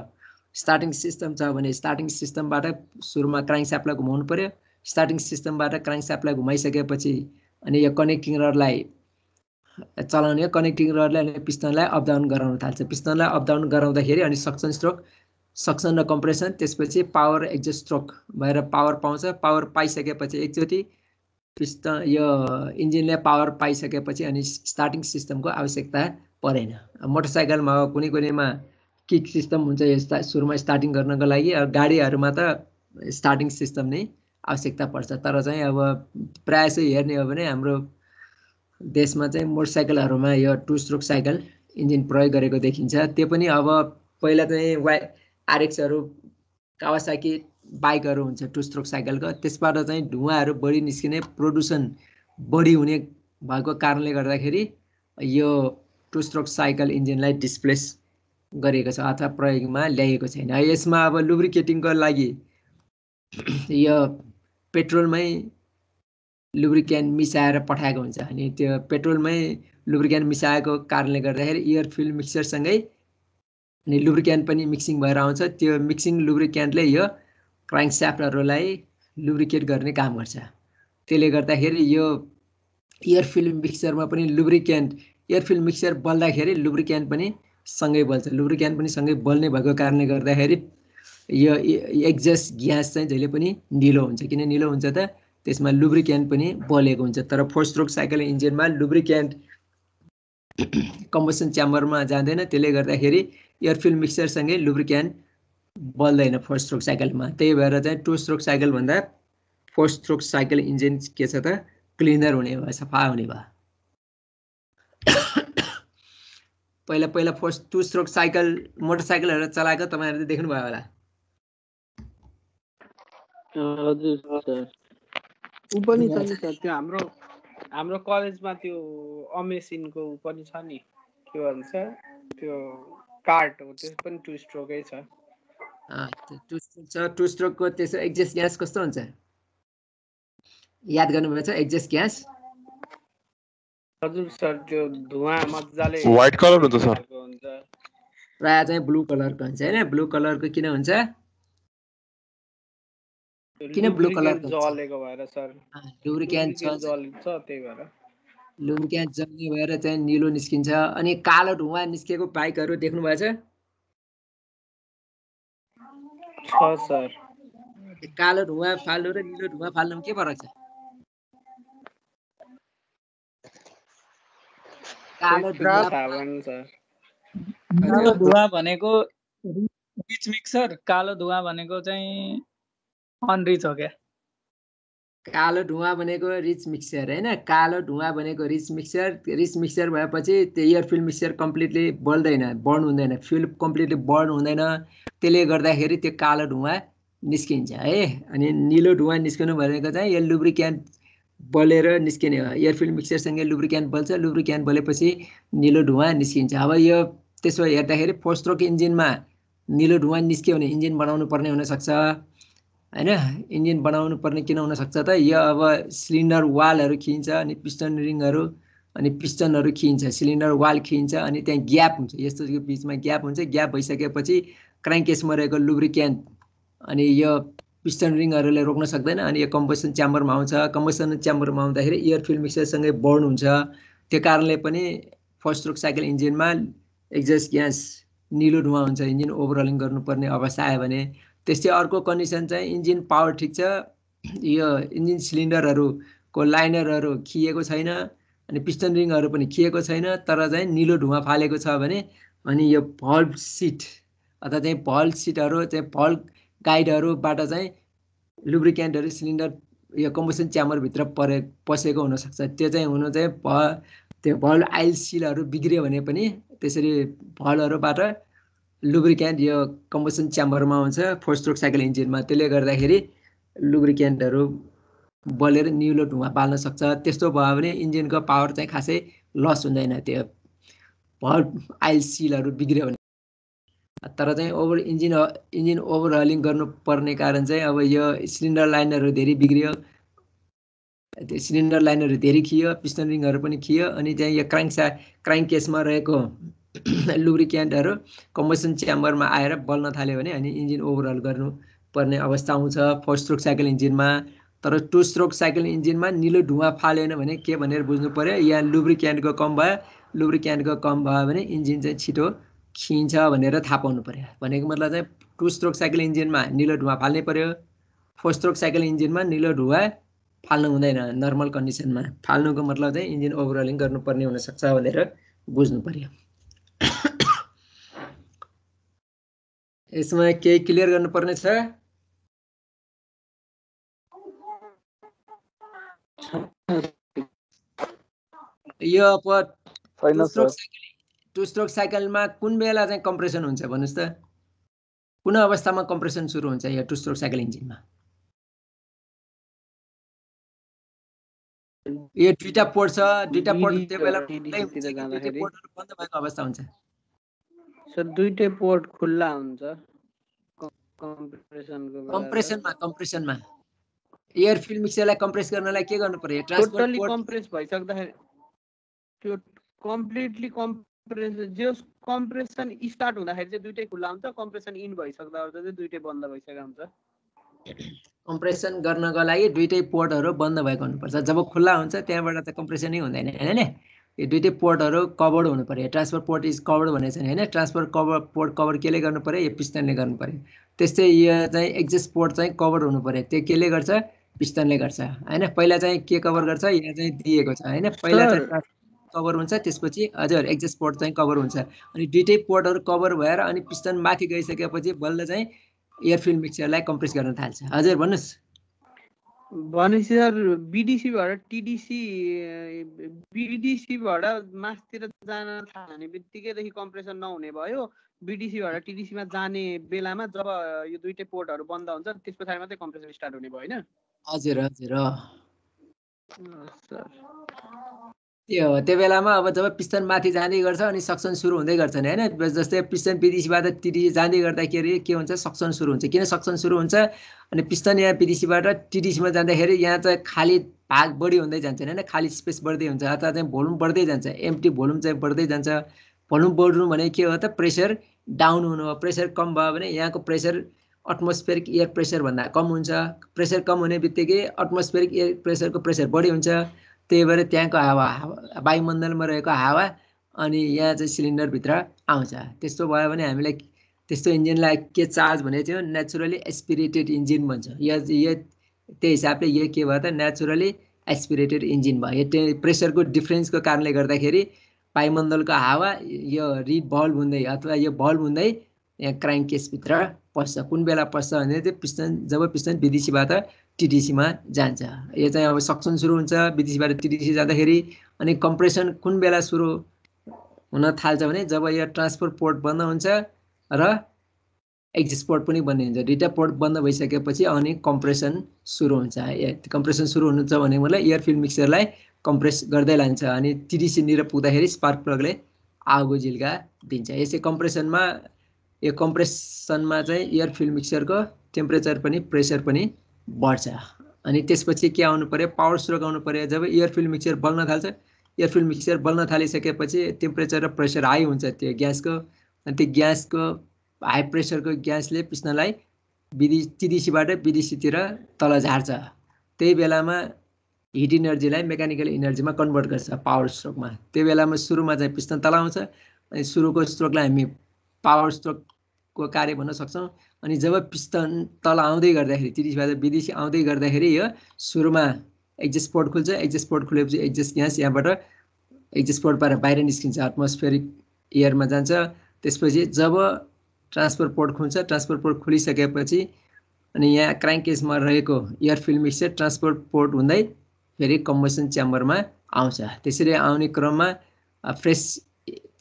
स्टार्टिङ सिस्टम छ भने स्टार्टिङ सिस्टमबाट सुरुमा क्राइङ सापलाई घुमाउनु पऱ्यो स्टार्टिङ सिस्टमबाट क्राइङ सापलाई घुमाइसकेपछि अनि यो कनेक्टिङ रडलाई चलाउने कनेक्टिङ रडलाई अनि पिस्टनलाई अपडाउन गराउन थाल्छ पिस्टनलाई अपडाउन गराउँदाखेरि अनि सक्सन स्ट्रोक सक्सन र कम्प्रेसन त्यसपछि पावर एक्जस्ट स्ट्रोक भएर पावर पाउँछ पावर पाइसकेपछि एकचोटि पिस्टन यो इन्जिनले पावर पाइसकेपछि अनि स्टार्टिङ सिस्टमको आवश्यकता परेन मोटरसाइकलमा कुनै कुनैमा किक सिस्टम हुन्छ यो सुरुमा स्टार्टिङ गर्नको लागि गाडीहरूमा त स्टार्टिङ सिस्टम नै आवश्यकता पर्छ तर चाहिँ अब प्रायः चाहिँ हेर्ने हो भने हाम्रो देशमा चाहिँ मोटरसाइकलहरूमा यो टु स्ट्रोक साइकल इन्जिन प्रयोग गरेको देखिन्छ त्यो पनि अब पहिला चाहिँ वाइ आरएक्सहरू कावासाकी बाइकहरू हुन्छ टु स्ट्रोक साइकलको त्यसबाट चाहिँ धुवाहरू बढी निस्किने प्रदूषण बढी हुने भएको कारणले गर्दाखेरि यो टु स्ट्रोक साइकल इन्जिनलाई डिस्प्लेस गरिएको छ अथवा प्रयोगमा ल्याइएको छैन यसमा अब लुब्रिकेटिङको लागि यो पेट्रोलमै लुब्रिक्यान्ट मिसाएर पठाएको हुन्छ अनि त्यो पेट्रोलमै लुब्रिक्यान्ट मिसाएको कारणले गर्दाखेरि इयर फिल मिक्सरसँगै अनि लुब्रिक्यान्ट पनि मिक्सिङ भएर आउँछ त्यो मिक्सिङ लुब्रिक्यान्टले यो क्राइङ स्याफ्टहरूलाई लुब्रिकेट गर्ने काम गर्छ त्यसले गर्दाखेरि यो इयर फिल मिक्सरमा पनि लुब्रिक्यान्ट इयर फिल मिक्सर बल्दाखेरि लुब्रिक्यान्ट पनि सँगै बल्छ लुब्रिक्यान्ट पनि सँगै बल्ने भएको कारणले गर्दाखेरि यो एक्जस्ट e-, ग्यास e-, चाहिँ जहिले पनि निलो हुन्छ किन निलो हुन्छ त त्यसमा लुब्रिकेन्ट पनि बलेको हुन्छ तर फोर स्ट्रोक साइकल इन्जिनमा लुब्रिकेन्ट कम्बसन च्याम्बरमा जाँदैन त्यसले गर्दाखेरि एयरफिल मिक्सरसँगै लुब्रिकेन्ट बल्दैन फोर स्ट्रोक साइकलमा त्यही भएर चाहिँ टु स्ट्रोक साइकलभन्दा फोर स्ट्रोक साइकल इन्जिन के छ त क्लिनर हुने भयो सफा हुने भयो पहिला पहिला फोर टु स्ट्रोक साइकल मोटरसाइकलहरू चलाएको तपाईँहरूले देख्नुभयो होला ऊ पनि त्यो हाम्रो हाम्रो कलेजमा त्यो अमेसिनको ऊ पनि छ नि के भन्छ त्यो कार्ट हो त्यो पनि टु स्ट्रोकै छ टु स्ट्रोक छ टु स्ट्रोकको त्यसो एक्जेस्ट ग्यास कस्तो हुन्छ याद छ एक्जेस्ट ग्यास हजुर सर त्यो धुवा मजाले वाइट कलर हुन्छ सर प्रायः चाहिँ ब्लु कलरको हुन्छ होइन ब्लु कलरको किन हुन्छ किन ब्लू कलर जलेको भएर सर लुब्रिक्यान्ट जलेको छ त्यही भएर लुम्क्यान्ट जल्ने भएर चाहिँ निलो निस्किन्छ अनि कालो धुवा निस्केको बाइकहरू देख्नु भएछ सर कालो धुवा फाल्नु र निलो धुवा फाल्नु के फरक छ कालो धुवा भनेको रिच मिक्सर कालो धुवा भनेको चाहिँ अनरिच हो क्या कालो ढुवा भनेको रिच मिक्सचर होइन कालो ढुवा भनेको रिच मिक्सचर रिच मिक्सचर भएपछि त्यो इयर फ्युल मिक्सचर कम्प्लिटली बल्दैन बर्न हुँदैन फ्युल कम्प्लिटली बर्न हुँदैन त्यसले गर्दाखेरि त्यो कालो ढुवा निस्किन्छ है अनि निलो ढुवा निस्कनु भनेको चाहिँ यो क्यान बलेर निस्किने हो एयर फ्युल मिक्सचरसँगै लुब्रिक्यान्ट बल्छ क्यान बलेपछि निलो ढुवा निस्किन्छ अब यो त्यसो हेर्दाखेरि फोर इन्जिनमा निलो ढुवा निस्क्यो भने इन्जिन बनाउनु पर्ने हुनसक्छ होइन इन्जिन बनाउनु पर्ने किन हुनसक्छ त यो अब सिलिन्डर वालहरू खिन्छ अनि पिस्टन रिङहरू अनि पिस्टनहरू खिन्छ सिलिन्डर वाल खिन्छ अनि त्यहाँ ग्याप हुन्छ यस्तो बिचमा ग्याप हुन्छ ग्याप भइसकेपछि क्राङ्केसमा रहेको लुब्रिक्यान्ट अनि यो पिस्टन रिङहरूले रोक्न सक्दैन अनि यो कम्बसन च्याम्बरमा आउँछ कम्बसन च्याम्बरमा आउँदाखेरि एयर फ्युल मिक्सरसँगै बर्न हुन्छ त्यो कारणले पनि फर्स्ट स्ट्रोक साइकल इन्जिनमा एक्जस्ट ग्यास निलो ढुवा हुन्छ इन्जिन ओभरअलिङ गर्नुपर्ने अवस्था आयो भने त्यस्तै अर्को कन्डिसन चाहिँ इन्जिन पावर ठिक छ यो इन्जिन सिलिन्डरहरूको लाइनरहरू खिएको छैन अनि पिस्टन रिङहरू पनि खिएको छैन तर चाहिँ निलो धुवा फालेको छ भने अनि यो भल्भ सिट अथवा चाहिँ भल्भ सिटहरू चाहिँ फल्ट गाइडहरूबाट चाहिँ लुब्रिकेन्टहरू सिलिन्डर यो कम्बसन च्याम्बरभित्र परे पसेको हुनसक्छ त्यो चाहिँ हुनु चाहिँ भ त्यो भल्भ आइल सिलहरू बिग्रियो भने पनि त्यसरी भलहरूबाट लुब्रिक्यान्ट यो कम्बसन च्याम्बरमा आउँछ फोर स्ट्रोक साइकल इन्जिनमा त्यसले गर्दाखेरि लुब्रिक्यान्टहरू बलेर न्युलो धुवा पाल्न सक्छ त्यस्तो भयो भने इन्जिनको पावर चाहिँ खासै लस हुँदैन त्यो भल आइल सिलहरू बिग्रियो भने तर चाहिँ over engine engine overhauling गर्नुपर्ने कारण चाहिँ अब यो सिलिन्डर लाइनहरू धेरै बिग्रियो त्यो सिलिन्डर लाइनहरू धेरै खियो पिस्टन रिङहरू पनि खियो अनि चाहिँ यो क्राङ्क सा क्राङ्क केसमा रहेको लुब्रिकेन्टहरू कम्बसन च्याम्बरमा आएर बल्न थाल्यो भने अनि इन्जिन ओभरहल गर्नुपर्ने अवस्था आउँछ फर्स्ट स्ट्रोक साइकल इन्जिनमा तर टु स्ट्रोक साइकल इन्जिनमा निलो धुवा फालेन भने के भनेर बुझ्नु पऱ्यो या लुब्रिकेन्टको कम भयो लुब्रिकेन्टको कम भयो भने इन्जिन चाहिँ छिटो खिन्छ भनेर थाहा पाउनु पऱ्यो भनेको मतलब चाहिँ टु स्ट्रोक साइकल इन्जिनमा निलो धुवा फाल्नै पऱ्यो फोर स्ट्रोक साइकल इन्जिनमा निलो धुवा फाल्नु हुँदैन नर्मल कन्डिसनमा फाल्नुको मतलब चाहिँ इन्जिन ओभरअलिङ गर्नुपर्ने हुनसक्छ भनेर बुझ्नु पऱ्यो यसमा केही क्लियर गर्नुपर्ने छ यो अब टु स्ट्रोक साइकलमा कुन बेला चाहिँ कम्प्रेसन हुन्छ भन्नुहोस् त कुन अवस्थामा कम्प्रेसन सुरु हुन्छ यो टु स्ट्रोक साइकल इन्जिनमा ए दुईटा पोर्ट छ दुईटा पोर्ट त्यो बेला बन्द भएको अवस्था हुन्छ सर दुईटै पोर्ट खुल्ला हुन्छ कम्प्रेसनको कम्प्रेसनमा कम्प्रेसनमा एयर फिल मिक्सरलाई कम्प्रेस गर्नलाई के गर्नु पर्यो टोटली कम्प्रेस भइसक्दाखेरि त्यो कम्प्लिटली कम्प्रेस जे कम्प्रेसन स्टार्ट हुँदाखेरि चाहिँ दुइटै खुल्ला हुन्छ कम्प्रेसन इन भइसक्दा चाहिँ दुइटै बन्द भइसकेको हुन्छ कम्प्रेसन गर्नको लागि दुइटै पोर्टहरू बन्द भएको हुनुपर्छ जब खुल्ला हुन्छ त्यहाँबाट त कम्प्रेसनै हुँदैन होइन यो दुइटै पोर्टहरू कभर्ड हुनु पऱ्यो ट्रान्सफर पोर्ट इज कभर्ड भनेको छैन होइन ट्रान्सफर कभर पोर्ट कभर केले गर्नु पऱ्यो यो पिस्टनले गर्नु पऱ्यो त्यस्तै यो चाहिँ एक्जिस्ट पोर्ट चाहिँ कभर हुनु पऱ्यो त्यो केले गर्छ पिस्टनले गर्छ होइन पहिला चाहिँ के कभर गर्छ यहाँ चाहिँ दिएको छ होइन पहिला चाहिँ कभर हुन्छ त्यसपछि हजुर एक्जेस्ट पोर्ट चाहिँ कभर हुन्छ अनि दुइटै पोर्टहरू कभर भएर अनि पिस्टन माथि गइसकेपछि बल्ल चाहिँ एयरफिल्ड मिक्सरलाई कम्प्रेस गर्न थाल्छ हजुर भन्नुहोस् भनेपछि सर बिडिसीबाट टिडिसी बिडिसीबाट मासतिर जान थाल्ने बित्तिकैदेखि कम्प्रेसन नहुने भयो बिडिसीबाट टिडिसीमा जाने बेलामा जब यो दुइटै पोर्टहरू बन्द हुन्छ त्यस पछाडि मात्रै कम्प्रेसन स्टार्ट हुने भयो होइन हजुर हजुर सर त्यो हो त्यो बेलामा अब जब पिस्टन माथि जाँदै गर्छ अनि सक्सन सुरु हुँदै गर्छन् होइन जस्तै पिस्टन पिडिसीबाट टिडी जाँदै गर्दाखेरि के हुन्छ सक्सन सुरु हुन्छ किन सक्सन सुरु हुन्छ अनि पिस्टन यहाँ पिडिसीबाट टिडिसीमा जाँदाखेरि यहाँ चाहिँ खाली भाग बढी हुँदै जान्छ होइन खाली स्पेस बढ्दै हुन्छ अथवा चाहिँ भोल्युम बढ्दै जान्छ एम्टी भोल्युम चाहिँ बढ्दै जान्छ भोल्युम बढ्नु भने के हो त प्रेसर डाउन हुनु हो प्रेसर कम भयो भने यहाँको प्रेसर अट्मोस्फेरिक एयर प्रेसरभन्दा कम हुन्छ प्रेसर कम हुने बित्तिकै अट्मोस्फेरिक एयर प्रेसरको प्रेसर बढी हुन्छ त्यही भएर त्यहाँको हावा हावा वायुमण्डलमा रहेको हावा अनि यहाँ चाहिँ सिलिन्डरभित्र आउँछ त्यस्तो भयो भने हामीलाई त्यस्तो इन्जिनलाई के चार्ज भनेको थियो नेचुरली एस्पिरेटेड इन्जिन भन्छ यो यो त्यही हिसाबले यो के भयो त नेचुरली एस्पिरेटेड इन्जिन भयो यो प्रेसरको डिफ्रेन्सको कारणले गर्दाखेरि वायुमण्डलको हावा यो रिभल्भ हुँदै अथवा यो भल्भ हुँदै यहाँ क्राइम केसभित्र पस्छ कुन बेला पस्छ भने चाहिँ पिस्टन जब पिस्टन विदेशीबाट टिडिसीमा जान्छ यो चाहिँ अब सक्सन सुरु हुन्छ विदेशीबाट टिडिसी जाँदाखेरि अनि कम्प्रेसन कुन बेला सुरु हुन थाल्छ भने जब यो ट्रान्सपोर्ट पोर्ट बन्द हुन्छ र एक्जिस्ट पोर्ट पनि बन्द हुन्छ दुइटा पोर्ट बन्द भइसकेपछि अनि कम्प्रेसन सुरु हुन्छ कम्प्रेसन सुरु हुन्छ भने मलाई एयरफिल मिक्सरलाई कम्प्रेस गर्दै लान्छ अनि टिडिसीनिर पुग्दाखेरि स्पार्क प्लगले आगो झिल्का दिन्छ यसै कम्प्रेसनमा यो कम्प्रेसनमा चाहिँ एयर फिल्ड मिक्सरको टेम्परेचर पनि प्रेसर पनि बढ्छ अनि त्यसपछि के आउनु पऱ्यो पावर स्ट्रोक आउनु पऱ्यो जब एयरफिल मिक्सचर बल्न थाल्छ एयरफिल मिक्सचर बल्न थालिसकेपछि टेम्परेचर र प्रेसर हाई हुन्छ त्यो ग्यासको अनि त्यो ग्यासको हाई प्रेसरको ग्यासले पिस्नलाई विदेश चिदिसीबाट विदेशीतिर तल झार्छ त्यही बेलामा हिट इनर्जीलाई मेकानिकल इनर्जीमा कन्भर्ट गर्छ पावर स्ट्रोकमा त्यो बेलामा सुरुमा चाहिँ पिस्टन तल आउँछ अनि सुरुको स्ट्रोकलाई हामी पावर स्ट्रोक को कार्य भन्न सक्छौँ अनि जब पिस्टन तल आउँदै गर्दाखेरि चिटिसबाट विदेशी आउँदै गर्दाखेरि यो सुरुमा एक्जेस्ट पोर्ट खुल्छ एक्जेस्ट पोर्ट खुलेपछि एक्जेस्ट ग्यास यहाँबाट एक्जेस्ट पोर्टबाट बाहिर निस्किन्छ एटमोस्फियरिक एयरमा जान्छ त्यसपछि जब ट्रान्सफर पोर्ट खुल्छ ट्रान्सफर पोर्ट खुलिसकेपछि अनि यहाँ क्राइङकेसमा रहेको air mixer mixer transport port हुँदै फेरि कम्बसन च्याम्बरमा आउँछ त्यसरी आउने क्रममा फ्रेस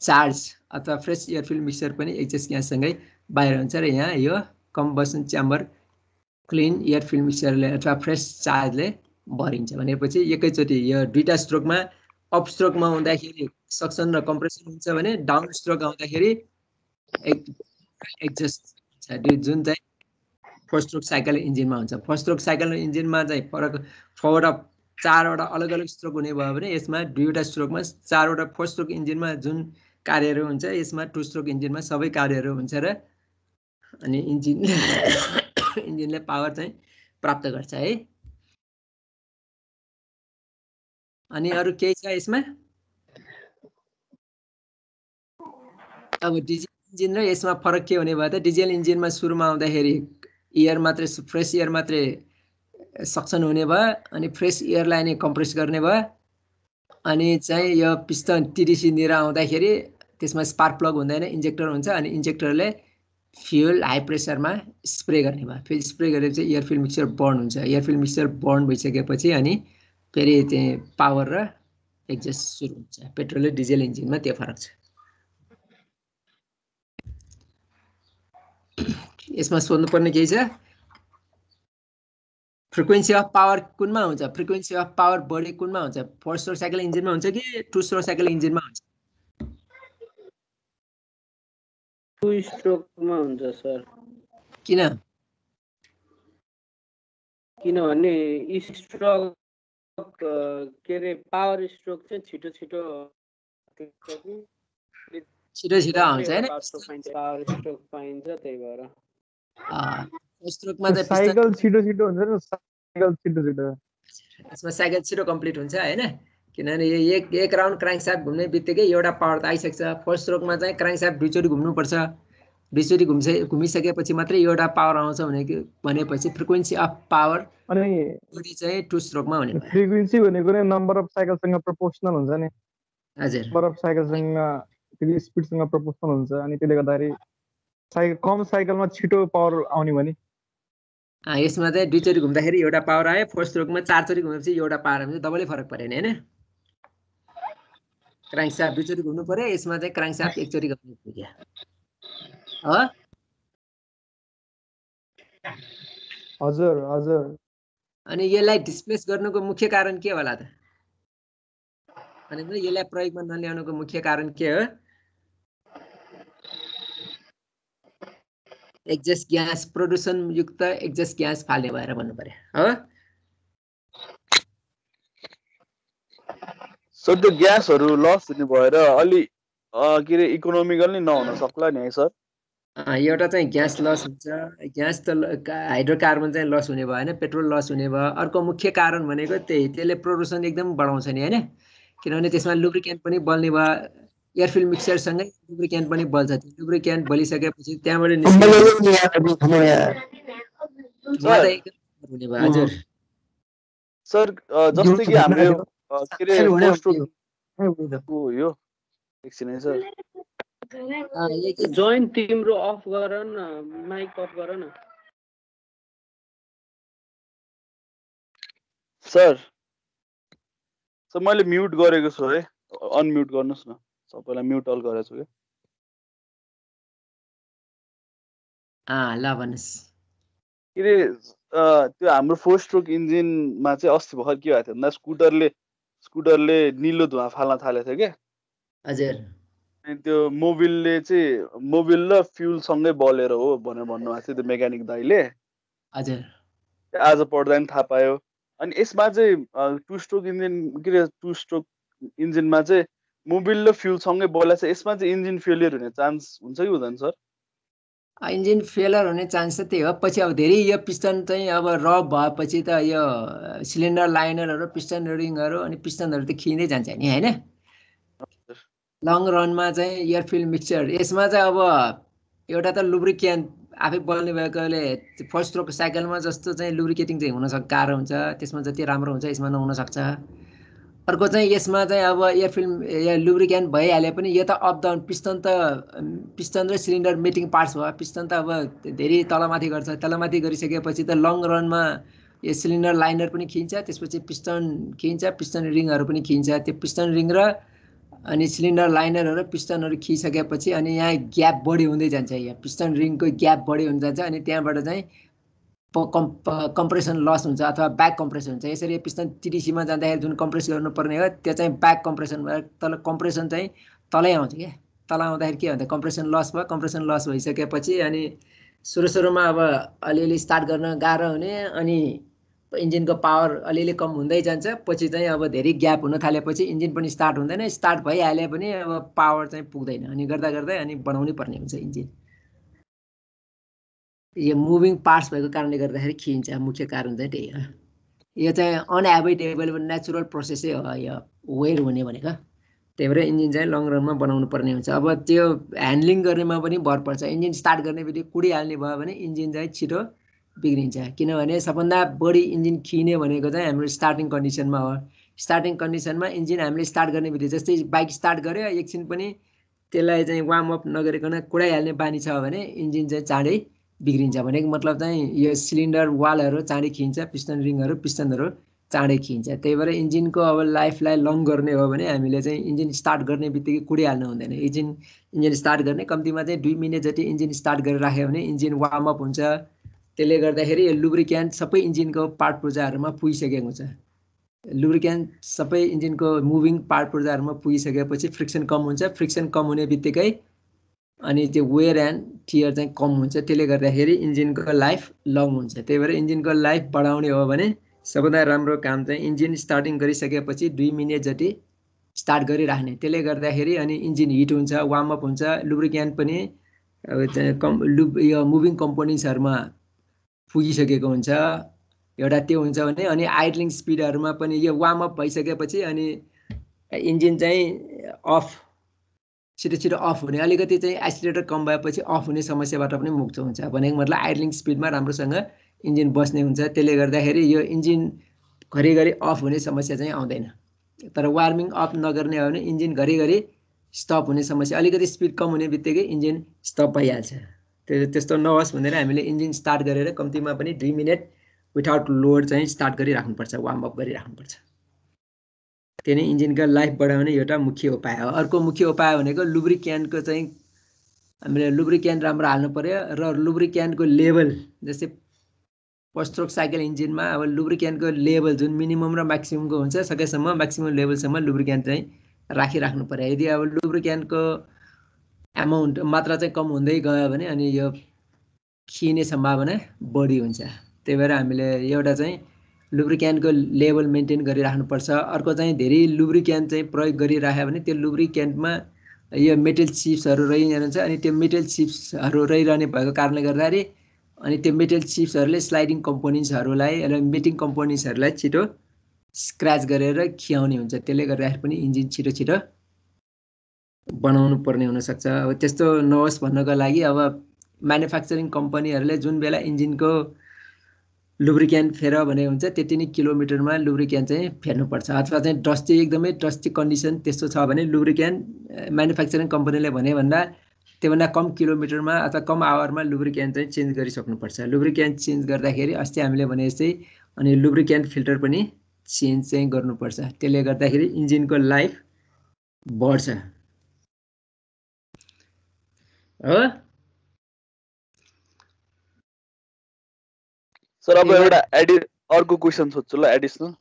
चार्ज अथवा फ्रेस एयर मिक्सर मिक्सर पनि एक्जेस्ट ग्याससँगै बाहिर हुन्छ र यहाँ यो combustion chamber clean air fuel मिक्सरले अथवा फ्रेस चार्जले भरिन्छ भनेपछि एकैचोटि यो दुईवटा स्ट्रोकमा अप स्ट्रोकमा हुँदाखेरि सक्सन र कम्प्रेसन हुन्छ भने डाउन स्ट्रोक आउँदाखेरि एक्जस्ट हुन्छ जुन चाहिँ फर्स्ट स्ट्रोक साइकल इन्जिनमा हुन्छ फर्स्ट स्ट्रोक साइकल इन्जिनमा चाहिँ फरक फोर चारवटा अलग अलग स्ट्रोक हुने भयो भने यसमा दुईवटा स्ट्रोकमा चारवटा फर्स्ट स्ट्रोक इन्जिनमा जुन कार्यहरू हुन्छ यसमा टु स्ट्रोक इन्जिनमा सबै कार्यहरू हुन्छ र अनि इन्जिन इन्जिनले पावर चाहिँ प्राप्त गर्छ है अनि अरू केही छ यसमा अब डिजेल इन्जिन र यसमा फरक के हुने भयो त डिजेल इन्जिनमा सुरुमा आउँदाखेरि एयर मात्रै फ्रेस एयर मात्रै सक्सन हुने भयो अनि फ्रेस एयरलाई नै कम्प्रेस गर्ने भयो अनि चाहिँ यो पिस्टन टिडिसी आउँदाखेरि त्यसमा स्पार्क प्लग हुँदैन इन्जेक्टर हुन्छ अनि इन्जेक्टरले फ्युल हाई प्रेसरमा स्प्रे गर्ने भयो फेरि स्प्रे गरेर चाहिँ एयरफिल मिक्सचर बर्न हुन्छ एयरफिल मिक्सचर बर्न भइसकेपछि अनि फेरि चाहिँ पावर र एक्जस्ट सुरु हुन्छ पेट्रोल र डिजेल इन्जिनमा त्यो फरक छ यसमा सोध्नुपर्ने केही छ फ्रिक्वेन्सी अफ पावर कुनमा हुन्छ फ्रिक्वेन्सी अफ पावर बढी कुनमा हुन्छ फोर स्ट्रोक साइकल इन्जिनमा हुन्छ कि टु स्ट्रोक साइकल इन्जिनमा हुन्छ टु स्ट्रोकमा हुन्छ सर किन किनभने स्ट्रोक के अरे पावर स्ट्रोक चाहिँ छिटो छिटो छिटो छिटो आउँछ होइन पावर स्ट्रोक पाइन्छ त्यही भएर स्ट्रोकमा चाहिँ साइकल छिटो छिटो हुन्छ साइकल छिटो छिटो यसमा साइकल छिटो कम्प्लिट हुन्छ होइन किनभने यो एक एक राउन्ड क्राङ्कसाप घुम्ने बित्तिकै एउटा पावर त आइसक्छ फर्स्ट स्ट्रोकमा चाहिँ क्राङ्कसाप दुईचोटि घुम्नुपर्छ दुईचोटि घुम्से घुमिसकेपछि मात्रै एउटा पावर आउँछ भने भनेपछि फ्रिक्वेन्सी अफ पावर अनि चाहिँ टु स्ट्रोकमा हुने फ्रिक्वेन्सी भनेको नै नम्बर अफ साइकलसँग प्रपोर्सनल हुन्छ नि हजुर नम्बर अफ साइकलसँग फेरि स्पिडसँग प्रपोर्सनल हुन्छ अनि त्यसले गर्दाखेरि साइकल कम साइकलमा छिटो पावर आउने भने यसमा चाहिँ दुईचोटि घुम्दाखेरि एउटा पावर आयो फर्स्ट स्ट्रोकमा चारचोटि घुमेपछि एउटा पावर आउँछ भने डबलै फरक परेन होइन क्राङ्क साफ दुईचोटि घुम्नु पऱ्यो यसमा चाहिँ क्राङ्क साफ एकचोटि घुम्नु पऱ्यो हजुर हजुर अनि यसलाई डिस्प्लेस गर्नुको मुख्य कारण के होला त अनि यसलाई प्रयोगमा नल्याउनुको मुख्य कारण के हो एक्जस्ट ग्यास प्रदूषणयुक्त एक्जस्ट ग्यास फाल्ने भएर भन्नु पर्यो हो सो त्यो ग्यासहरू लस हुने भएर अलि के अरे इकोनोमिकल नै नहुन सक्ला नि है सर एउटा चाहिँ ग्यास लस हुन्छ ग्यास त हाइड्रोकार्बन चाहिँ लस हुने भयो होइन पेट्रोल लस हुने भयो अर्को मुख्य कारण भनेको त्यही त्यसले प्रदूषण एकदम बढाउँछ नि होइन किनभने त्यसमा लुब्रिकेन्ट पनि बल्ने भयो एयरफिल मिक्सरसँगै लुब्रिकेन्ट पनि बल्छ त्यो लुब्रिकेन्ट बलिसकेपछि त्यहाँबाट निस्किने हजुर सर जस्तै कि हाम्रो के रे यो एकछिन सर जोइन तिम्रो अफ गर न माइक अफ गर न सर सर मैले म्युट गरेको छु है अनम्युट गर्नुहोस् न सबैलाई म्युट अल गरेको छु क्या के अरे त्यो हाम्रो फोर स्ट्रोक इन्जिनमा चाहिँ अस्ति भर्खर के भएको थियो भन्दा स्कुटरले स्कुटरले निलो धुवा फाल्न थालेको थियो क्या हजुर अनि त्यो मोबिलले चाहिँ मोबिल र फ्युलसँगै बलेर हो भनेर भन्नुभएको थियो त्यो मेकानिक दाइले हजुर आज पढ्दा पनि थाहा पायो अनि यसमा चाहिँ टु स्ट्रोक इन्जिन के अरे टु स्ट्रोक इन्जिनमा चाहिँ मोबिल र फ्युलसँगै सँगै यसमा चाहिँ इन्जिन फेलियर हुने चान्स हुन्छ कि हुँदैन सर इन्जिन फेलर हुने चान्स त त्यही हो पछि अब धेरै यो पिस्टन चाहिँ अब रब भएपछि त यो सिलिन्डर लाइनरहरू पिस्टन रिङहरू अनि पिस्टनहरू त खिँदै जान्छ नि होइन लङ रनमा चाहिँ एयर एयरफिल्ड मिक्सचर यसमा चाहिँ अब एउटा त लुब्रिकेन्ट आफै बल्ने भएकोले फर्स्ट स्ट्रोक साइकलमा जस्तो चाहिँ लुब्रिकेटिङ चाहिँ हुनसक्छ गाह्रो हुन्छ त्यसमा जति राम्रो हुन्छ यसमा नहुनसक्छ अर्को चाहिँ यसमा चाहिँ अब एयर फिल्म या भइहाले पनि यो त अप डाउन पिस्टन त पिस्टन र सिलिन्डर मेटिङ पार्ट्स भयो पिस्टन त अब धेरै तलमाथि गर्छ तलमाथि गरिसकेपछि त लङ रनमा यो सिलिन्डर लाइनर पनि खिन्छ त्यसपछि पिस्टन खिन्छ पिस्टन रिङहरू पनि खिन्छ त्यो पिस्टन रिङ र अनि सिलिन्डर लाइनरहरू पिस्टनहरू खिसकेपछि अनि यहाँ ग्याप बढी हुँदै जान्छ यहाँ पिस्टन रिङको ग्याप बढी हुँदै जान्छ अनि त्यहाँबाट चाहिँ कम्प्रेसन लस हुन्छ अथवा ब्याक कम्प्रेसन हुन्छ यसरी पिस्टन टिडिसीमा जाँदाखेरि जुन कम्प्रेस गर्नुपर्ने हो त्यो चाहिँ ब्याक कम्प्रेसन भयो तल कम्प्रेसन चाहिँ तलै आउँछ क्या तल आउँदाखेरि के भन्दा कम्प्रेसन लस भयो कम्प्रेसन लस भइसकेपछि अनि सुरु सुरुमा अब अलिअलि स्टार्ट गर्न गाह्रो हुने अनि इन्जिनको पावर अलिअलि कम हुँदै जान्छ पछि चाहिँ अब धेरै ग्याप हुन थालेपछि इन्जिन पनि स्टार्ट हुँदैन स्टार्ट भइहाले पनि अब पावर चाहिँ पुग्दैन अनि गर्दा गर्दै अनि बनाउनै पर्ने हुन्छ इन्जिन यो मुभिङ पार्ट्स भएको कारणले गर्दाखेरि खिन्छ मुख्य कारण चाहिँ त्यही हो यो चाहिँ अनएभोइडेबल नेचुरल प्रोसेसै हो यो वेयर हुने भनेको त्यही भएर इन्जिन चाहिँ लङ रनमा बनाउनु पर्ने हुन्छ अब त्यो ह्यान्डलिङ गर्नेमा पनि भर पर्छ इन्जिन स्टार्ट गर्ने बित्तिकै कुडिहाल्ने भयो भने इन्जिन चाहिँ छिटो बिग्रिन्छ किनभने सबभन्दा बढी इन्जिन खिने भनेको चाहिँ हाम्रो स्टार्टिङ कन्डिसनमा हो स्टार्टिङ कन्डिसनमा इन्जिन हामीले स्टार्ट गर्ने बित्तिकै जस्तै बाइक स्टार्ट गऱ्यो एकछिन पनि त्यसलाई चाहिँ वार्मअप नगरिकन कुडाइहाल्ने बानी छ भने इन्जिन चाहिँ चाँडै बिग्रिन्छ भनेको मतलब चाहिँ यो सिलिन्डर वालहरू चाँडै खिन्छ पिस्टन रिङहरू पिस्टनहरू चाँडै खिन्छ त्यही भएर इन्जिनको अब लाइफलाई लङ गर्ने हो भने हामीले चाहिँ इन्जिन स्टार्ट गर्ने बित्तिकै कुडिहाल्नु हुँदैन इन्जिन इन्जिन स्टार्ट गर्ने कम्तीमा चाहिँ दुई मिनट जति इन्जिन स्टार्ट गरेर राख्यो भने इन्जिन वार्मअप हुन्छ त्यसले गर्दाखेरि यो लुब्रिक्यान्ट सबै इन्जिनको पार्ट पूर्जाहरूमा पुगिसकेको हुन्छ लुब्रिक्यान्ट सबै इन्जिनको मुभिङ पार्ट पूर्जाहरूमा पुगिसकेपछि फ्रिक्सन कम हुन्छ फ्रिक्सन कम हुने बित्तिकै अनि त्यो वेयर एन्ड टियर चाहिँ कम हुन्छ त्यसले गर्दाखेरि इन्जिनको लाइफ लङ हुन्छ त्यही भएर इन्जिनको लाइफ बढाउने हो भने सबभन्दा राम्रो काम चाहिँ इन्जिन स्टार्टिङ गरिसकेपछि दुई मिनट जति स्टार्ट गरिराख्ने त्यसले गर्दाखेरि अनि इन्जिन हिट हुन्छ वार्मअप हुन्छ लुब्रिक्यान पनि कम लु यो मुभिङ कम्पोनेन्ट्सहरूमा पुगिसकेको हुन्छ एउटा त्यो हुन्छ भने अनि आइडलिङ स्पिडहरूमा पनि यो वार्मअप भइसकेपछि अनि इन्जिन चाहिँ अफ छिटो छिटो अफ हुने अलिकति चाहिँ आइसोलेटर कम भएपछि अफ हुने समस्याबाट पनि मुक्त हुन्छ भनेको मतलब आइडलिङ स्पिडमा राम्रोसँग इन्जिन बस्ने हुन्छ त्यसले गर्दाखेरि यो इन्जिन घरिघरि अफ हुने समस्या चाहिँ आउँदैन तर वार्मिङ अप नगर्ने हो भने इन्जिन घरिघरि स्टप हुने समस्या अलिकति स्पिड कम हुने बित्तिकै इन्जिन स्टप भइहाल्छ त्यो त्यस्तो नहोस् भनेर हामीले इन्जिन स्टार्ट गरेर कम्तीमा पनि दुई मिनट विथआउट लोड चाहिँ स्टार्ट गरिराख्नुपर्छ वार्मअप गरिराख्नुपर्छ त्यो नै इन्जिनको लाइफ बढाउने एउटा मुख्य उपाय हो अर्को मुख्य उपाय भनेको लुब्रिक्यान्टको चाहिँ हामीले लुब्रिक्यान्ट राम्रो हाल्नु पऱ्यो र लुब्रिक्यान्टको लेभल जस्तै पस्त्रोक साइकल इन्जिनमा अब लुब्रिक्यान्टको लेभल जुन मिनिमम र म्याक्सिममको हुन्छ सकेसम्म म्याक्सिमम लेभलसम्म लुब्रिक्यान्ट चाहिँ राखिराख्नु पऱ्यो यदि अब लुब्रिक्यान्टको एमाउन्ट मात्रा चाहिँ कम हुँदै गयो भने अनि यो खिने सम्भावना बढी हुन्छ त्यही भएर हामीले एउटा चाहिँ लुब्रिक्यान्टको लेभल मेन्टेन गरिराख्नुपर्छ अर्को चाहिँ धेरै लुब्रिक्यान्ट चाहिँ प्रयोग गरिराख्यो भने त्यो लुब्रिक्यान्टमा यो मेटेल चिप्सहरू रहिरहन्छ अनि त्यो मेटल चिप्सहरू रहिरहने भएको कारणले गर्दाखेरि अनि त्यो मेटल चिप्सहरूले स्लाइडिङ कम्पोनेन्ट्सहरूलाई र मेटिङ कम्पोनेन्ट्सहरूलाई छिटो स्क्र्याच गरेर खियाउने हुन्छ त्यसले गर्दाखेरि पनि इन्जिन छिटो छिटो बनाउनु पर्ने हुनसक्छ अब त्यस्तो नहोस् भन्नको लागि अब म्यानुफ्याक्चरिङ कम्पनीहरूले जुन बेला इन्जिनको लुब्रिक्यान्ट फेर भनेको हुन्छ त्यति नै किलोमिटरमा लुब्रिक्यान्ट चाहिँ फेर्नुपर्छ अथवा चाहिँ डस्टी एकदमै डस्टी कन्डिसन त्यस्तो छ भने लुब्रिक्यान्ट म्यानुफ्याक्चरिङ कम्पनीले भने भन्दा त्योभन्दा कम किलोमिटरमा अथवा कम आवरमा लुब्रिक्यान्ट चाहिँ चेन्ज गरिसक्नुपर्छ लुब्रिक्यान्ट चेन्ज गर्दाखेरि अस्ति हामीले भने जस्तै अनि लुब्रिक्यान्ट फिल्टर पनि चेन्ज चाहिँ गर्नुपर्छ त्यसले गर्दाखेरि इन्जिनको लाइफ बढ्छ हो तर अब एउटा एडि अर्को क्वेसन सोध्छु ल एडिसनल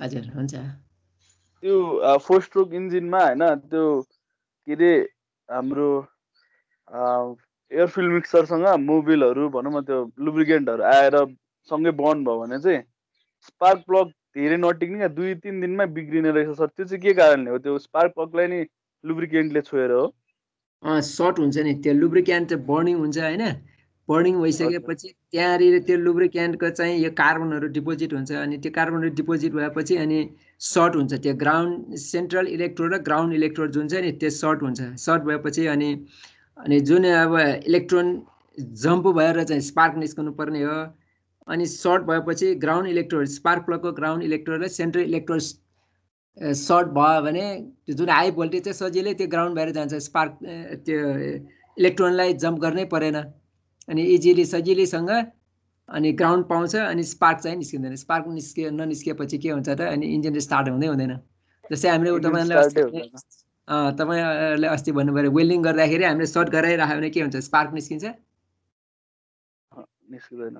हजुर हुन्छ त्यो फोर स्ट्रोक इन्जिनमा होइन त्यो के अरे हाम्रो एयरफिल मिक्सरसँग मोबिलहरू भनौँ न त्यो लुब्रिकेन्टहरू आएर सँगै बन्द भयो भने चाहिँ स्पार्क प्लग धेरै नटिक्ने क्या दुई तिन दिनमै बिग्रिने रहेछ सर त्यो चाहिँ के कारणले हो त्यो स्पार्क प्लगलाई नि लुब्रिकेन्टले छोएर हो सर्ट हुन्छ नि त्यो लुब्रिकेन्ट बर्निङ हुन्छ होइन बर्निङ भइसकेपछि त्यहाँनिर त्यो लुब्रिक्यान्टको चाहिँ यो कार्बनहरू डिपोजिट हुन्छ अनि त्यो कार्बनहरू डिपोजिट भएपछि अनि सर्ट हुन्छ त्यो ग्राउन्ड सेन्ट्रल इलेक्ट्रोड र ग्राउन्ड इलेक्ट्रोड जुन चाहिँ नि त्यो सर्ट हुन्छ सर्ट भएपछि अनि अनि जुन अब इलेक्ट्रोन जम्प भएर चाहिँ स्पार्क निस्कनु पर्ने हो अनि सर्ट भएपछि ग्राउन्ड इलेक्ट्रोड स्पार्क प्लगको ग्राउन्ड इलेक्ट्रोड र सेन्ट्रल इलेक्ट्रोड सर्ट भयो भने जुन हाई भोल्टेज चाहिँ सजिलै त्यो ग्राउन्ड भएर जान्छ स्पार्क त्यो इलेक्ट्रोनलाई जम्प गर्नै परेन अनि इजिली सजिलैसँग अनि ग्राउन्ड पाउँछ अनि स्पार्क चाहिँ निस्किँदैन स्पार्क निस्कियो ननिस्किएपछि के हुन्छ त अनि इन्जिन स्टार्ट हुँदै हुँदैन जस्तै हामीले तपाईँहरूले अस्ति भन्नुभयो वेल्डिङ गर्दाखेरि हामीले सर्ट गराइराख्यो भने के हुन्छ स्पार्क निस्किन्छ निस्किँदैन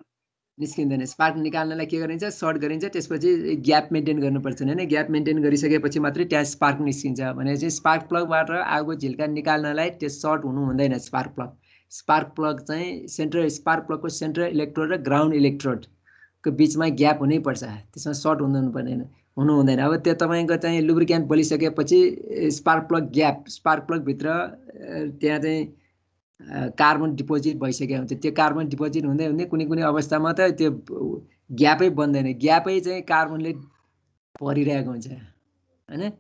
निस्किँदैन स्पार्क निकाल्नलाई के गरिन्छ सर्ट गरिन्छ त्यसपछि ग्याप मेन्टेन गर्नुपर्छ होइन ग्याप मेन्टेन गरिसकेपछि मात्रै त्यहाँ स्पार्क निस्किन्छ भने चाहिँ स्पार्क प्लगबाट आगो झिल्का निकाल्नलाई त्यो सर्ट हुनु हुँदैन स्पार्क प्लग स्पार्क प्लग चाहिँ सेन्ट्रल स्पार्क प्लगको सेन्ट्रल इलेक्ट्रोड र ग्राउन्ड इलेक्ट्रोडको बिचमा ग्याप हुनैपर्छ त्यसमा सर्ट हुनु पर्दैन हुनु हुँदैन अब त्यो तपाईँको चाहिँ लुब्रिक्यान्ट बलिसकेपछि स्पार्क प्लग ग्याप स्पार्क प्लगभित्र त्यहाँ चाहिँ कार्बन डिपोजिट भइसकेको हुन्छ त्यो कार्बन डिपोजिट हुँदै हुँदै कुनै कुनै अवस्थामा त त्यो ग्यापै बन्दैन ग्यापै चाहिँ कार्बनले भरिरहेको हुन्छ होइन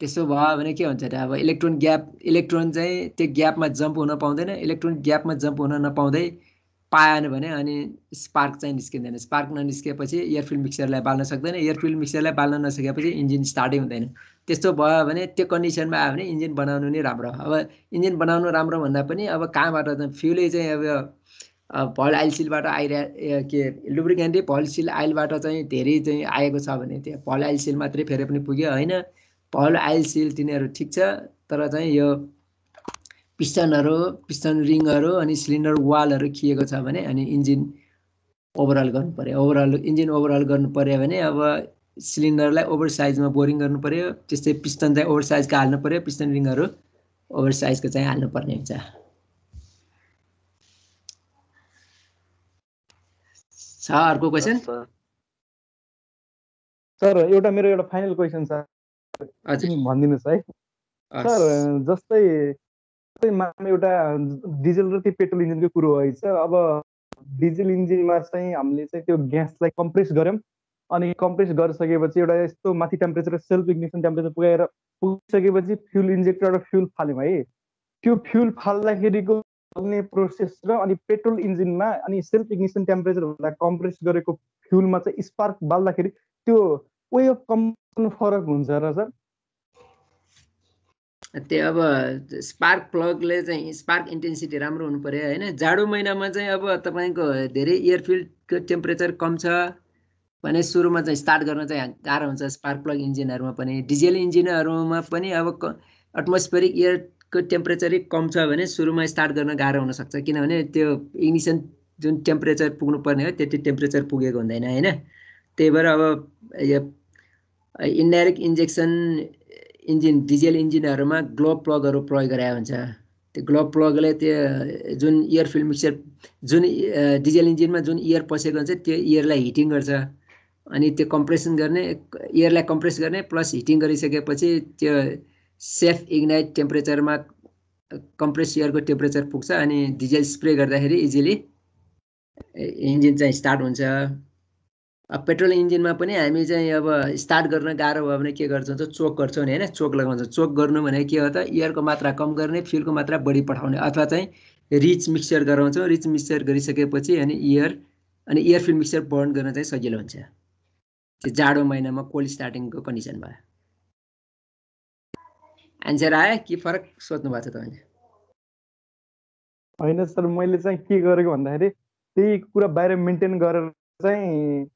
त्यसो भयो भने के हुन्छ अरे अब इलेक्ट्रोन ग्याप इलेक्ट्रोन चाहिँ त्यो ग्यापमा जम्प हुन पाउँदैन इलेक्ट्रोन ग्यापमा जम्प हुन नपाउँदै पाएन भने अनि स्पार्क चाहिँ निस्किँदैन स्पार्क ननिस्किएपछि एयरफिल्ड मिक्सरलाई बाल्न सक्दैन एयरफिल्ड मिक्सरलाई बाल्न नसकेपछि इन्जिन स्टार्टै हुँदैन त्यस्तो भयो भने त्यो कन्डिसनमा आयो भने इन्जिन बनाउनु नै राम्रो अब इन्जिन बनाउनु राम्रो भन्दा पनि अब कहाँबाट फ्युले चाहिँ अब भल आइलसिलबाट आइरहे के लुब्रिकेन्टै भल सिल आइलबाट चाहिँ धेरै चाहिँ आएको छ भने त्यो भल आइलसिल मात्रै फेरि पनि पुग्यो होइन पहिलो आइल सिल तिनीहरू ठिक छ तर चाहिँ यो पिस्टनहरू पिस्टन रिङहरू अनि सिलिन्डर वालहरू खिएको छ भने अनि इन्जिन ओभरअल गर्नु पऱ्यो ओभरअल इन्जिन ओभरअल गर्नु पऱ्यो भने अब सिलिन्डरलाई ओभर साइजमा बोरिङ गर्नु पऱ्यो त्यस्तै पिस्टन चाहिँ ओभर साइजको हाल्नु पऱ्यो पिस्टन रिङहरू ओभर साइजको चाहिँ हाल्नुपर्ने हुन्छ छ अर्को क्वेसन सर एउटा मेरो एउटा फाइनल क्वेसन छ भनिदिनुहोस् है सर जस्तै जस्तै एउटा डिजेल र त्यो पेट्रोल इन्जिनको कुरो रहेछ अब डिजेल इन्जिनमा चाहिँ हामीले चाहिँ त्यो ग्यासलाई कम्प्रेस गऱ्यौँ अनि कम्प्रेस गरिसकेपछि एउटा यस्तो माथि टेम्परेचर सेल्फ इग्नेसन टेम्परेचर पुगेर पुगिसकेपछि फ्युल इन्जेक्टर एउटा फ्युल फाल्यौँ है त्यो फ्युल फाल्दाखेरिको गर्ने प्रोसेस र अनि पेट्रोल इन्जिनमा अनि सेल्फ इग्नेसन टेम्परेचरभन्दा कम्प्रेस गरेको फ्युलमा चाहिँ स्पार्क बाल्दाखेरि त्यो वे अफ कम् फरक हुन्छ र सर त्यो अब स्पार्क प्लगले चाहिँ स्पार्क इन्टेन्सिटी राम्रो हुनु पऱ्यो होइन जाडो महिनामा चाहिँ अब तपाईँको धेरै एयरफिल्डको टेम्परेचर कम छ भने सुरुमा चाहिँ स्टार्ट गर्न चाहिँ गाह्रो हुन्छ स्पार्क प्लग इन्जिनहरूमा पनि डिजेल इन्जिनहरूमा पनि अब एटमोस्फेरिक एयरको टेम्परेचरै कम छ भने सुरुमा स्टार्ट गर्न गाह्रो हुनसक्छ किनभने त्यो इग्निसन जुन टेम्परेचर पुग्नुपर्ने हो त्यति टेम्परेचर पुगेको हुँदैन होइन त्यही भएर अब यो इन्डाइरेक्ट इन्जेक्सन इन्जिन डिजेल इन्जिनहरूमा ग्लोभ प्लगहरू प्रयोग गरायो हुन्छ त्यो ग्लोभ प्लगले त्यो जुन इयर फिल्ड मिक्सचर जुन डिजेल इन्जिनमा जुन इयर पसेको हुन्छ त्यो इयरलाई हिटिङ गर्छ अनि त्यो कम्प्रेसन गर्ने इयरलाई कम्प्रेस गर्ने प्लस हिटिङ गरिसकेपछि त्यो सेफ इग्नाइट टेम्परेचरमा कम्प्रेस इयरको टेम्परेचर पुग्छ अनि डिजेल स्प्रे गर्दाखेरि इजिली इन्जिन चाहिँ स्टार्ट हुन्छ अब पेट्रोल इन्जिनमा पनि हामी चाहिँ अब स्टार्ट गर्न गाह्रो भयो भने के गर्छौँ त चोक गर्छौँ नि होइन चोक लगाउँछौँ चोक गर्नु भने के हो त एयरको मात्रा कम गर्ने फ्युलको मात्रा बढी पठाउने अथवा चाहिँ रिच मिक्सचर गराउँछौँ रिच मिक्सचर गरिसकेपछि अनि इयर अनि इयर फ्युल मिक्सचर बर्न गर्न चाहिँ सजिलो हुन्छ त्यो जाडो महिनामा कोल्ड स्टार्टिङको कन्डिसन भयो एन्सर आयो के फरक सोध्नु भएको छ तपाईँले होइन सर मैले चाहिँ के गरेको भन्दाखेरि त्यही कुरा बाहिर मेन्टेन गरेर चाहिँ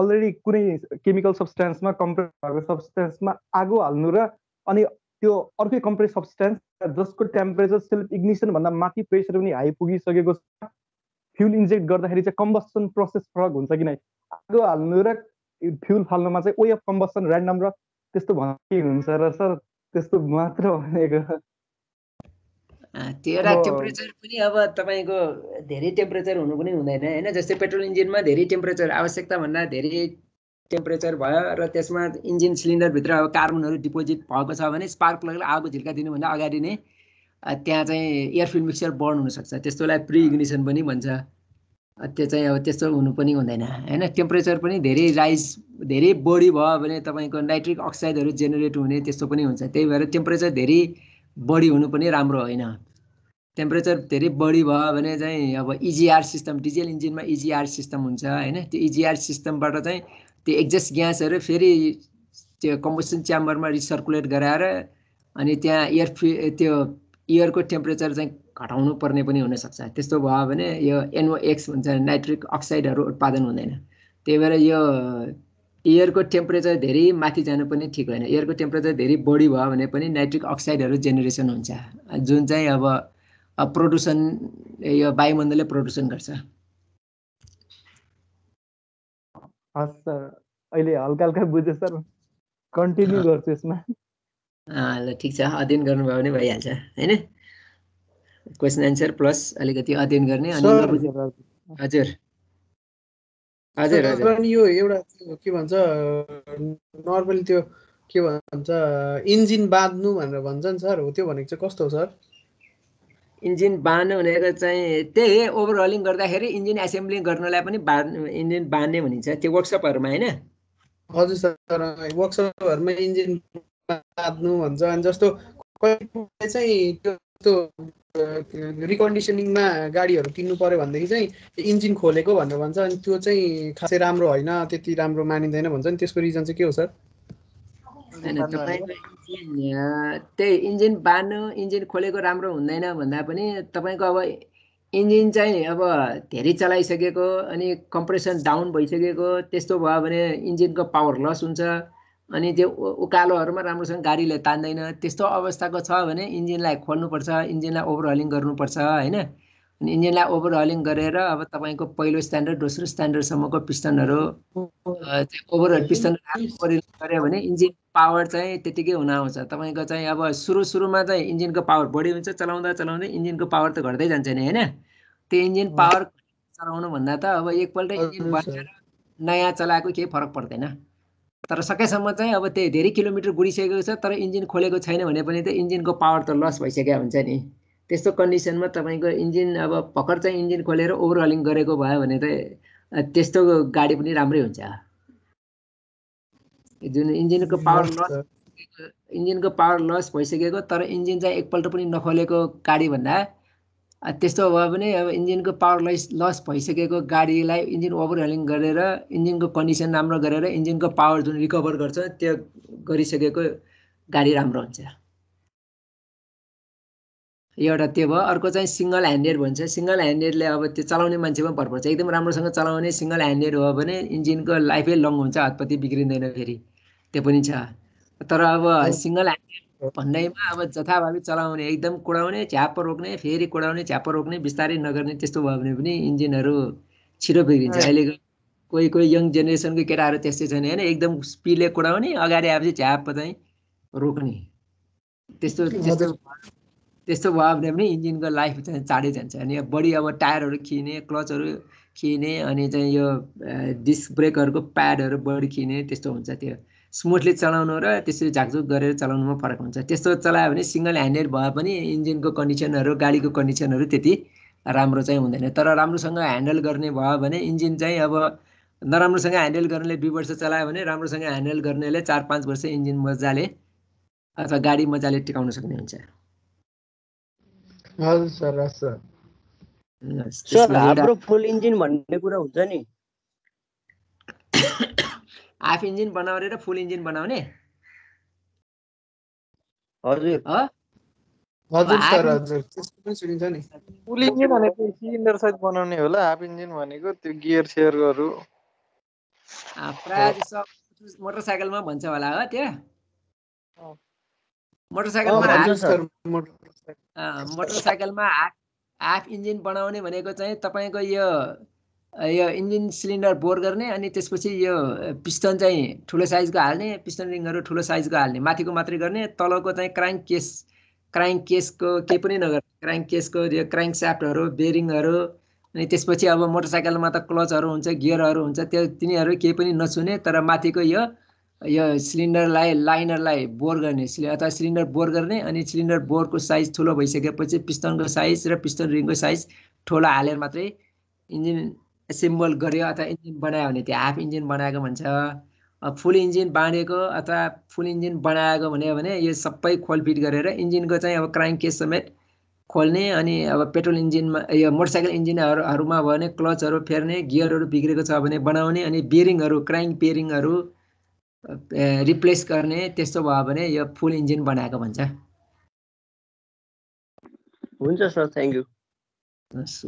अलरेडी कुनै केमिकल सब्सटेन्समा कम्प्रेस भएको सब्सटेन्समा आगो हाल्नु र अनि त्यो अर्कै कम्प्रेस सब्सटेन्स जसको टेम्परेचर सेल्फ इग्निसनभन्दा माथि प्रेसर पनि हाई पुगिसकेको छ फ्युल इन्जेक्ट गर्दाखेरि चाहिँ कम्बसन प्रोसेस फरक हुन्छ कि नै आगो हाल्नु र फ्युल फाल्नुमा चाहिँ वे अफ कम्बसन ऱ्यान्डम र त्यस्तो भन्ने हुन्छ र सर त्यस्तो मात्र भनेको त्यो र टेम्परेचर पनि अब तपाईँको धेरै टेम्परेचर हुनु पनि हुँदैन होइन जस्तै पेट्रोल इन्जिनमा धेरै टेम्परेचर आवश्यकताभन्दा धेरै टेम्परेचर भयो र त्यसमा इन्जिन सिलिन्डरभित्र अब कार्बनहरू डिपोजिट भएको छ भने स्पार्क प्लगले आगो झिल्का दिनुभन्दा अगाडि नै त्यहाँ चाहिँ एयरफिल मिक्सचर बर्न हुनसक्छ त्यस्तोलाई प्रि इग्निसन पनि भन्छ त्यो चाहिँ अब त्यस्तो हुनु पनि हुँदैन होइन टेम्परेचर पनि धेरै राइज धेरै बढी भयो भने तपाईँको नाइट्रिक अक्साइडहरू जेनेरेट हुने त्यस्तो पनि हुन्छ त्यही भएर टेम्परेचर धेरै बढी हुनु पनि राम्रो होइन टेम्परेचर धेरै बढी भयो भने चाहिँ अब इजिआर सिस्टम डिजेल इन्जिनमा इजिआर सिस्टम हुन्छ होइन त्यो इजिआर e सिस्टमबाट चाहिँ त्यो एक्जस्ट ग्यासहरू फेरि त्यो कम्बसन च्याम्बरमा रिसर्कुलेट गराएर अनि त्यहाँ एयर फि त्यो एयरको टेम्परेचर चाहिँ घटाउनु पर्ने पनि हुनसक्छ त्यस्तो भयो भने यो एनओएक्स भन्छ नाइट्रिक अक्साइडहरू उत्पादन हुँदैन त्यही भएर यो एयरको टेम्परेचर धेरै माथि जानु पनि ठिक होइन एयरको टेम्परेचर धेरै बढी भयो भने पनि नाइट्रिक अक्साइडहरू जेनेरेसन हुन्छ जुन चाहिँ अब प्रदूषण यो वायुमण्डलले प्रदूषण गर्छ सर अहिले हल्का हल्का सर कन्टिन्यू गर्छु यसमा ल ठिक छ अध्ययन गर्नुभयो भने भइहाल्छ होइन क्वेसन एन्सर प्लस अलिकति अध्ययन गर्ने अनि हजुर हजुर अनि यो एउटा के भन्छ नर्मली त्यो के भन्छ इन्जिन बाँध्नु भनेर भन्छ नि सर हो त्यो भनेको चाहिँ कस्तो हो सर इन्जिन बाँध्नु भनेको चाहिँ त्यही ओभरहलिङ गर्दाखेरि इन्जिन एसेम्ब्लिङ गर्नलाई पनि बाँध्नु इन्जिन बाँध्ने भनिन्छ त्यो वर्कसपहरूमा होइन हजुर सर वर्कसपहरूमा इन्जिन बाँध्नु भन्छ अनि जस्तो कहिले चाहिँ त्यो रिकन्डिसनिङमा गाडीहरू किन्नु पऱ्यो भनेदेखि चाहिँ इन्जिन खोलेको भनेर भन्छ अनि त्यो चाहिँ खासै राम्रो होइन त्यति राम्रो मानिँदैन भन्छ नि त्यसको रिजन चाहिँ के हो सर त्यही इन्जिन बार्नु इन्जिन खोलेको राम्रो हुँदैन भन्दा पनि तपाईँको अब इन्जिन चाहिँ अब धेरै चलाइसकेको अनि कम्प्रेसन डाउन भइसकेको त्यस्तो भयो भने इन्जिनको पावर लस हुन्छ अनि त्यो उकालोहरूमा राम्रोसँग गाडीले तान्दैन त्यस्तो अवस्थाको छ भने इन्जिनलाई खोल्नुपर्छ इन्जिनलाई ओभरहलिङ गर्नुपर्छ होइन अनि इन्जिनलाई ओभरहलिङ गरेर अब तपाईँको पहिलो स्ट्यान्डर्ड दोस्रो स्ट्यान्डर्डसम्मको पिस्टनहरू ओभर पिस्टन गऱ्यो भने इन्जिन पावर चाहिँ त्यतिकै हुन आउँछ तपाईँको चाहिँ अब सुरु सुरुमा चाहिँ इन्जिनको पावर बढी हुन्छ चलाउँदा चलाउँदै इन्जिनको पावर त घट्दै जान्छ नि होइन त्यो इन्जिन पावर भन्दा त अब एकपल्ट इन्जिन बनाएर नयाँ चलाएको केही फरक पर्दैन तर सकेसम्म चाहिँ अब त्यही धेरै किलोमिटर गुडिसकेको छ तर इन्जिन खोलेको छैन भने पनि त इन्जिनको पावर त लस भइसकेको हुन्छ नि त्यस्तो कन्डिसनमा तपाईँको इन्जिन अब भर्खर चाहिँ इन्जिन खोलेर ओभरहलिङ गरेको भयो भने त त्यस्तो गाडी पनि राम्रै हुन्छ जुन इन्जिनको पावर लस इन्जिनको पावर लस भइसकेको तर इन्जिन चाहिँ एकपल्ट पनि नखोलेको गाडीभन्दा त्यस्तो भयो भने अब इन्जिनको पावर लस लस भइसकेको गाडीलाई इन्जिन ओभर ओभरहेलिङ गरेर इन्जिनको कन्डिसन राम्रो गरेर इन्जिनको पावर जुन रिकभर गर्छ त्यो गरिसकेको गाडी राम्रो हुन्छ एउटा त्यो भयो अर्को चाहिँ सिङ्गल ह्यान्डेड भन्छ सिङ्गल ह्यान्डेडले अब त्यो चलाउने मान्छेमा भर पर्छ एकदम राम्रोसँग चलाउने सिङ्गल ह्यान्डेड हो भने इन्जिनको लाइफै लङ हुन्छ हातपत्ती बिग्रिँदैन फेरि त्यो पनि छ तर अब सिङ्गल ह्यान्डेड भन्दैमा अब जथाभावी चलाउने एकदम कुडाउने च्याप रोक्ने फेरि कुडाउने च्याप रोक्ने बिस्तारै नगर्ने त्यस्तो भयो भने पनि इन्जिनहरू छिटो बिग्रिन्छ अहिलेको कोही कोही यङ जेनेरेसनको केटाहरू त्यस्तै छैन होइन एकदम स्पिडले कुडाउने अगाडि आएपछि झ्याप चाहिँ रोक्ने त्यस्तो त्यस्तो त्यस्तो भयो भने पनि इन्जिनको लाइफ चाहिँ चाँडै जान्छ अनि बढी अब टायरहरू खिने क्लचहरू खिने अनि चाहिँ यो डिस्क ब्रेकहरूको प्याडहरू बढी खिने त्यस्तो हुन्छ त्यो स्मुथली चलाउनु र त्यसरी झाकझुक गरेर चलाउनुमा फरक हुन्छ त्यस्तो चलायो भने सिङ्गल ह्यान्डेड भए पनि इन्जिनको कन्डिसनहरू गाडीको कन्डिसनहरू त्यति राम्रो चाहिँ हुँदैन तर राम्रोसँग ह्यान्डल गर्ने भयो भने इन्जिन चाहिँ अब नराम्रोसँग ह्यान्डल गर्नेले दुई वर्ष चलायो भने राम्रोसँग ह्यान्डल गर्नेले चार पाँच वर्ष इन्जिन मजाले अथवा गाडी मजाले टिकाउन सक्ने हुन्छ हजुर सर हाम्रो फुल इन्जिन भन्ने कुरा हुन्छ नि हाफ इन्जिन बनाउने र फुल इन्जिन बनाउने हजुर फुल इन्जिन भनेको सिलिन्डर सहित बनाउने होला हाफ इन्जिन भनेको त्यो गियर सेयरहरू प्रायः सब मोटरसाइकलमा भन्छ होला हो त्यो मोटरसाइकलमा मोटरसाइकलमा हाफ हाफ इन्जिन बनाउने भनेको चाहिँ तपाईँको यो यो इन्जिन सिलिन्डर बोर गर्ने अनि त्यसपछि यो पिस्टन चाहिँ ठुलो साइजको हाल्ने पिस्टन रिङहरू ठुलो साइजको हाल्ने माथिको मात्रै गर्ने तलको चाहिँ क्राङ्क केस क्राङ्क केसको केही पनि नगर्ने क्राङ्क केसको यो क्राङ्क साफ्टहरू बेरिङहरू अनि त्यसपछि अब मोटरसाइकलमा त क्लचहरू हुन्छ गियरहरू हुन्छ त्यो तिनीहरू केही पनि नछुने तर माथिको यो यो सिलिन्डरलाई लाइनरलाई बोर गर्ने सिलि अथवा सिलिन्डर बोर गर्ने अनि सिलिन्डर बोरको साइज ठुलो भइसकेपछि पिस्टनको साइज र पिस्टन रिङको साइज ठुलो हालेर मात्रै इन्जिन एसेम्बल गर्यो अथवा इन्जिन बनायो भने त्यो हाफ इन्जिन बनाएको भन्छ फुल इन्जिन बाँडेको अथवा फुल इन्जिन बनाएको भन्यो भने यो सबै खोलफिट गरेर इन्जिनको चाहिँ अब क्राइम केस समेत खोल्ने अनि अब पेट्रोल इन्जिनमा यो मोटरसाइकल इन्जिनहरूमा भयो भने क्लचहरू फेर्ने गियरहरू बिग्रेको छ भने बनाउने अनि बियरिङहरू क्राइङ बियरिङहरू रिप्लेस गर्ने त्यस्तो भयो भने यो फुल इन्जिन बनाएको भन्छ हुन्छ sir thank you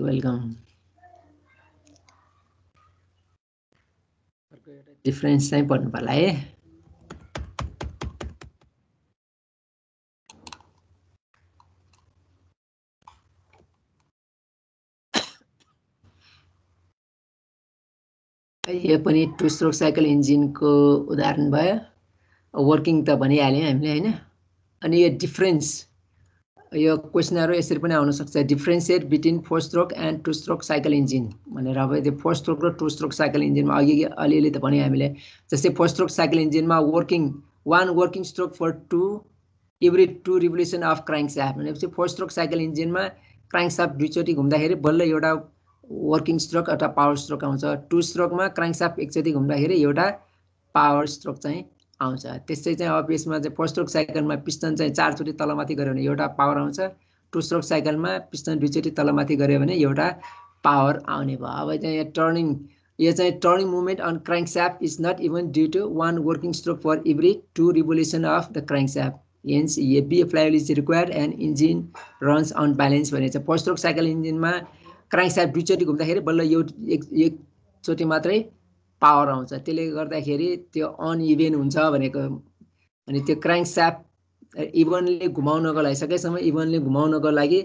welcome difference चाहिँ पढ्नु पर्ला है यो पनि टु स्ट्रोक साइकल इन्जिनको उदाहरण भयो वर्किङ त भनिहाल्यौँ हामीले होइन अनि यो डिफ्रेन्स यो क्वेसनहरू यसरी पनि आउनसक्छ differentiate between four stroke and two stroke cycle engine भनेर अब त्यो फोर स्ट्रोक र टु स्ट्रोक साइकल इन्जिनमा अघि अलिअलि त भन्यो हामीले जस्तै फोर स्ट्रोक साइकल इन्जिनमा working one working stroke for two every two revolution of एप भनेपछि फोर स्ट्रोक साइकल इन्जिनमा एप दुईचोटि घुम्दाखेरि बल्ल एउटा वर्किङ स्ट्रोक एउटा पावर स्ट्रोक आउँछ टु स्ट्रोकमा एप एकचोटि घुम्दाखेरि एउटा पावर स्ट्रोक चाहिँ आउँछ त्यस्तै चाहिँ अब यसमा चाहिँ फोर स्ट्रोक साइकलमा पिस्टन चाहिँ चारचोटि तलमाथि गऱ्यो भने एउटा पावर आउँछ टु स्ट्रोक साइकलमा पिस्टन दुईचोटि तलमाथि गऱ्यो भने एउटा पावर आउने भयो अब चाहिँ यहाँ टर्निङ यो चाहिँ turning movement on crank shaft is not even due to one working stroke for every two revolution of the crank shaft hence be flywheel is required and engine runs on balance भनेर चाहिँ four stroke cycle इन्जिनमा crank shaft दुईचोटि घुम्दाखेरि बल्ल यो एक एकचोटि मात्रै पावर आउँछ त्यसले गर्दाखेरि त्यो अनइभेन हुन्छ भनेको अनि त्यो क्राङ्कस्याप इभनले घुमाउनको लागि सकेसम्म इभनले घुमाउनको लागि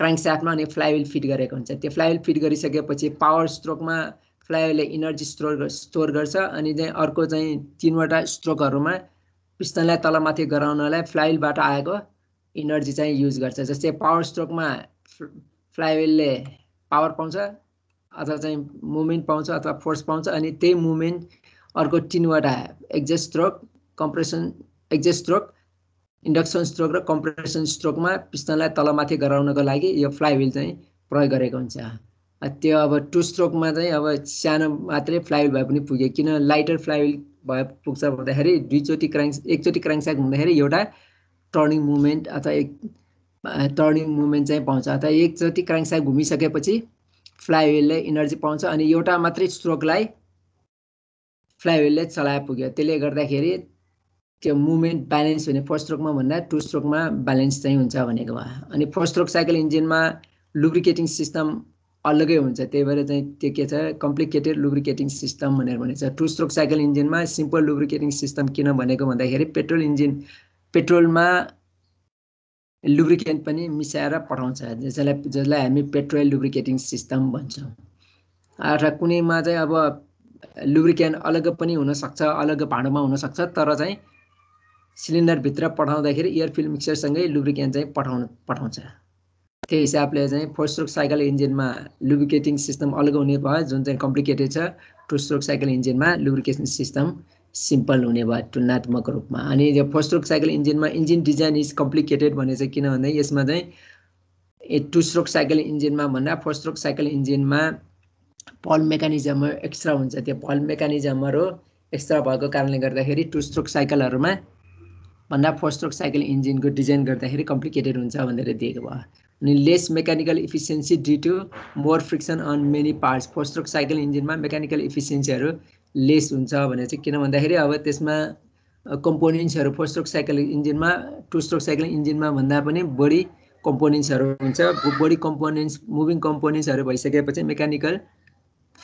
क्राङ्क स्यापमा अनि फ्लाइवेल फिट गरेको हुन्छ त्यो फ्लाइवेल फिट गरिसकेपछि पावर स्ट्रोकमा फ्लाइवेलले इनर्जी स्टोर स्टोर गर्छ अनि चाहिँ अर्को चाहिँ तिनवटा स्ट्रोकहरूमा पिस्टनलाई तलमाथि गराउनलाई फ्लाइवेलबाट आएको इनर्जी चाहिँ युज गर्छ जस्तै पावर स्ट्रोकमा फ्लाइवेलले पावर पाउँछ अथवा चाहिँ मुभमेन्ट पाउँछ अथवा फोर्स पाउँछ अनि त्यही मुभमेन्ट अर्को तिनवटा exhaust stroke compression exhaust stroke induction stroke र कम्प्रेसन स्ट्रोकमा पिस्टनलाई तलमाथि गराउनको लागि यो फ्लाइविल चाहिँ प्रयोग गरेको हुन्छ त्यो अब टु स्ट्रोकमा चाहिँ अब सानो मात्रै फ्लाइविल भए पनि पुग्यो किन लाइटर फ्लाइविल भए पुग्छ भन्दाखेरि दुईचोटि क्राङ एकचोटि क्राङस्याक हुँदाखेरि एउटा टर्निङ मुभमेन्ट अथवा एक टर्निङ मुभमेन्ट चाहिँ पाउँछ अथवा एकचोटि क्राङस्याक घुमिसकेपछि फ्लाइवेलले इनर्जी पाउँछ अनि एउटा मात्रै स्ट्रोकलाई फ्लाइवेलले चलाए पुग्यो त्यसले गर्दाखेरि त्यो मुभमेन्ट ब्यालेन्स हुने फर्स्ट स्ट्रोकमा भन्दा टु स्ट्रोकमा ब्यालेन्स चाहिँ हुन्छ भनेको भयो अनि फर्स्ट स्ट्रोक साइकल इन्जिनमा लुब्रिकेटिङ सिस्टम अलग्गै हुन्छ त्यही भएर चाहिँ त्यो के छ कम्प्लिकेटेड लुब्रिकेटिङ सिस्टम भनेर भनेको छ टु स्ट्रोक साइकल इन्जिनमा सिम्पल लुब्रिकेटिङ सिस्टम किन भनेको भन्दाखेरि पेट्रोल इन्जिन पेट्रोलमा लुब्रिकेन्ट पनि मिसाएर पठाउँछ जसलाई जसलाई हामी पेट्रोल लुब्रिकेटिङ सिस्टम भन्छौँ र कुनैमा चाहिँ अब लुब्रिकेन्ट अलग पनि हुनसक्छ अलग भाँडोमा हुनसक्छ तर चाहिँ सिलिन्डरभित्र पठाउँदाखेरि एयर एयरफिल मिक्सरसँगै लुब्रिकेन्ट चाहिँ पठाउनु पठाउँछ त्यही हिसाबले चाहिँ फोर स्ट्रोक साइकल इन्जिनमा लुब्रिकेटिङ सिस्टम अलग हुने भयो जुन चाहिँ कम्प्लिकेटेड छ टु स्ट्रोक साइकल इन्जिनमा लुब्रिकेसन सिस्टम सिम्पल हुने भयो तुलनात्मक रूपमा अनि यो फर्स्ट स्ट्रोक साइकल इन्जिनमा इन्जिन डिजाइन इज कम्प्लिकेटेड भने चाहिँ किन भन्दा यसमा चाहिँ ए टु स्ट्रोक साइकल इन्जिनमा भन्दा फर्स्ट स्ट्रोक साइकल इन्जिनमा पल मेकानिजम एक्स्ट्रा हुन्छ त्यो पल मेकानिजमहरू एक्स्ट्रा भएको कारणले गर्दाखेरि टु स्ट्रोक साइकलहरूमा भन्दा फर्स्ट स्ट्रोक साइकल इन्जिनको डिजाइन गर्दाखेरि कम्प्लिकेटेड हुन्छ भनेर दिएको भयो अनि less mechanical efficiency due to more friction on many parts first stroke cycle इन्जिनमा मेकानिकल इफिसियन्सीहरू लेस हुन्छ भनेर चाहिँ किन भन्दाखेरि अब त्यसमा कम्पोनेन्ट्सहरू फोर स्ट्रोक साइकल इन्जिनमा टु स्ट्रोक साइकल इन्जिनमा भन्दा पनि बढी कम्पोनेन्ट्सहरू हुन्छ बढी कम्पोनेन्ट्स मुभिङ कम्पोनेन्ट्सहरू भइसकेपछि मेकानिकल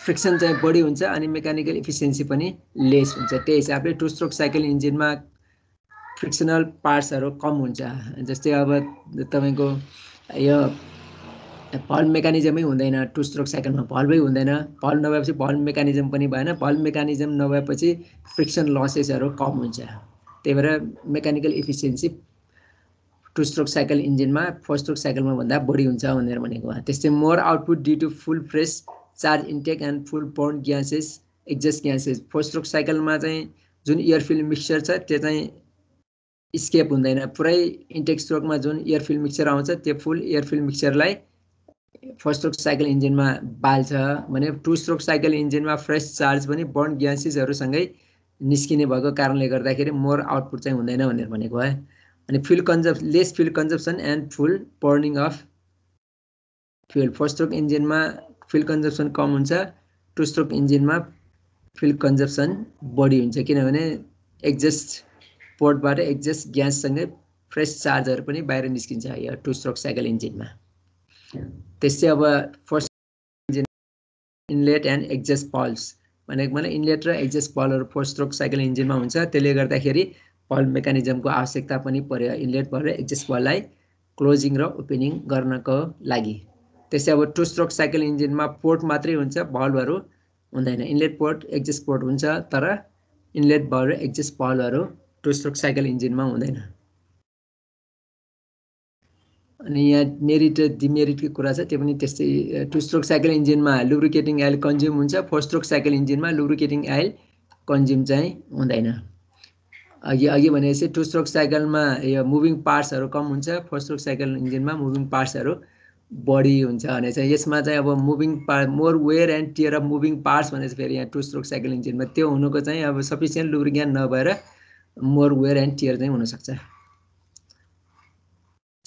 फ्रिक्सन चाहिँ बढी हुन्छ अनि मेकानिकल इफिसियन्सी पनि लेस हुन्छ त्यही हिसाबले टु स्ट्रोक साइकल इन्जिनमा फ्रिक्सनल पार्ट्सहरू कम हुन्छ जस्तै अब तपाईँको यो फल मेकानिजमै हुँदैन टु स्ट्रोक सेकेन्डमा फल्टै हुँदैन फल नभएपछि फल्ट मेकानिजम पनि भएन फल्ट मेकानिजम नभएपछि फ्रिक्सन लसेसहरू कम हुन्छ त्यही भएर mechanical efficiency two stroke cycle इन्जिनमा फोर स्ट्रोक साइकलमा भन्दा बढी हुन्छ भनेर भनेको उहाँ त्यस्तै more output due to full fresh charge intake and full burn gases exhaust gases four stroke साइकलमा चाहिँ जुन इयरफिल मिक्सचर छ त्यो चाहिँ स्केप हुँदैन पुरै इन्टेक स्ट्रोकमा जुन इयरफिल मिक्सचर आउँछ त्यो फुल इयरफिल मिक्सचरलाई फर्स्ट स्ट्रोक साइकल इन्जिनमा बाल्छ भने टु स्ट्रोक साइकल इन्जिनमा फ्रेस चार्ज पनि बर्न ग्यासेसहरूसँगै निस्किने भएको कारणले गर्दाखेरि मोर आउटपुट चाहिँ हुँदैन भनेर भनेको है अनि fuel consumption less fuel consumption and full burning of fuel first stroke इन्जिनमा फ्युल कन्जप्सन कम हुन्छ टु स्ट्रोक इन्जिनमा फ्युल कन्जप्सन बढी हुन्छ किनभने एक्जस्ट पोर्टबाट एक्जस्ट ग्याससँगै फ्रेस चार्जहरू पनि बाहिर निस्किन्छ यो टु स्ट्रोक साइकल इन्जिनमा त्यस्तै अब first inlet and exhaust valves भनेको मलाई इन्लेट र एक्जेस्ट पलहरू फोर स्ट्रोक साइकल इन्जिनमा हुन्छ त्यसले गर्दाखेरि पल मेकानिजमको आवश्यकता पनि पऱ्यो इन्लेट पल र एक्जेस्ट पललाई क्लोजिङ र ओपनिङ गर्नको लागि त्यस्तै अब टु स्ट्रोक साइकल इन्जिनमा पोर्ट मात्रै हुन्छ बल्बहरू हुँदैन इन्लेट पोर्ट एक्जेस्ट पोर्ट हुन्छ तर इन्लेट भल्भ र एक्जस्ट पलहरू टु स्ट्रोक साइकल इन्जिनमा हुँदैन अनि यहाँ मेरिट र डिमेरिटको कुरा छ त्यो पनि त्यस्तै टु स्ट्रोक साइकल इन्जिनमा लुब्रिकेटिङ आयल कन्ज्युम हुन्छ फोर स्ट्रोक साइकल इन्जिनमा लुब्रिकेटिङ आयल कन्ज्युम चाहिँ हुँदैन अघि अघि भनेपछि टु स्ट्रोक साइकलमा यो मुभिङ पार्ट्सहरू कम हुन्छ फोर स्ट्रोक साइकल इन्जिनमा मुभिङ पार्ट्सहरू बढी हुन्छ भने चाहिँ यसमा चाहिँ अब moving part more wear and tear of moving parts भने चाहिँ फेरि यहाँ टु स्ट्रोक साइकल इन्जिनमा त्यो हुनुको चाहिँ अब सफिसियन्ट लुब्रिकेन्ट नभएर मोर वेयर एन्ड टियर चाहिँ हुनसक्छ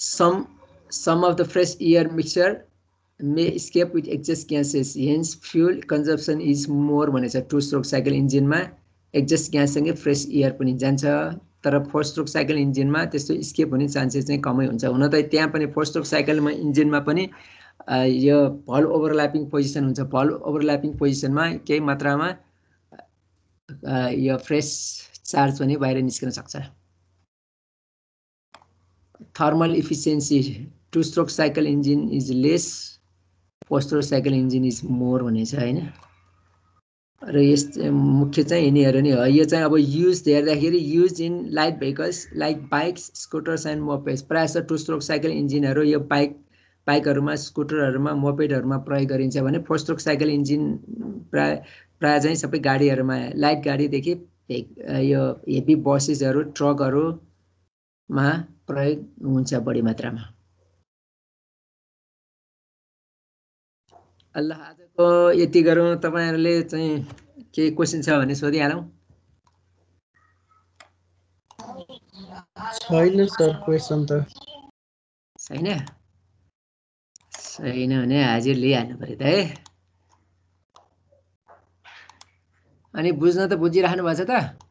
some some of the fresh air mixture may escape with exhaust gases hence fuel consumption is more भनेको छ टु स्ट्रोक साइकल इन्जिनमा एक्जस्ट ग्याससँगै फ्रेस एयर पनि जान्छ तर फोर स्ट्रोक साइकल इन्जिनमा त्यस्तो स्केप हुने चान्सेस चाहिँ कमै हुन्छ हुन त त्यहाँ पनि फोर स्ट्रोक साइकलमा इन्जिनमा पनि यो भल ओभरल्यापिङ पोजिसन हुन्छ भल ओभरल्यापिङ पोजिसनमा केही मात्रामा यो फ्रेस चार्ज पनि बाहिर निस्कन सक्छ thermal efficiency two stroke cycle engine is less four stroke cycle engine is more भन्ने छ होइन र यस मुख्य चाहिँ यिनीहरू नै हो यो चाहिँ अब युज हेर्दाखेरि use in light vehicles like bikes scooters and mopeds प्रायः जस्तो टु स्ट्रोक साइकल इन्जिनहरू यो बाइक बाइकहरूमा स्कुटरहरूमा मोपेडहरूमा प्रयोग गरिन्छ भने फोर स्ट्रोक साइकल इन्जिन प्राय प्रायः चाहिँ सबै गाडीहरूमा लाइट गाडीदेखि यो हेभी बसेसहरू ट्रकहरूमा प्रयोग हुन्छ बढी मात्रामा ल आजको यति गरौँ तपाईँहरूले चाहिँ केही क्वेसन छ भने सोधिहालौँ छैन सर क्वेसन त छैन छैन भने हाजिर लिइहाल्नु पऱ्यो त है अनि बुझ्न त बुझिराख्नु भएको छ त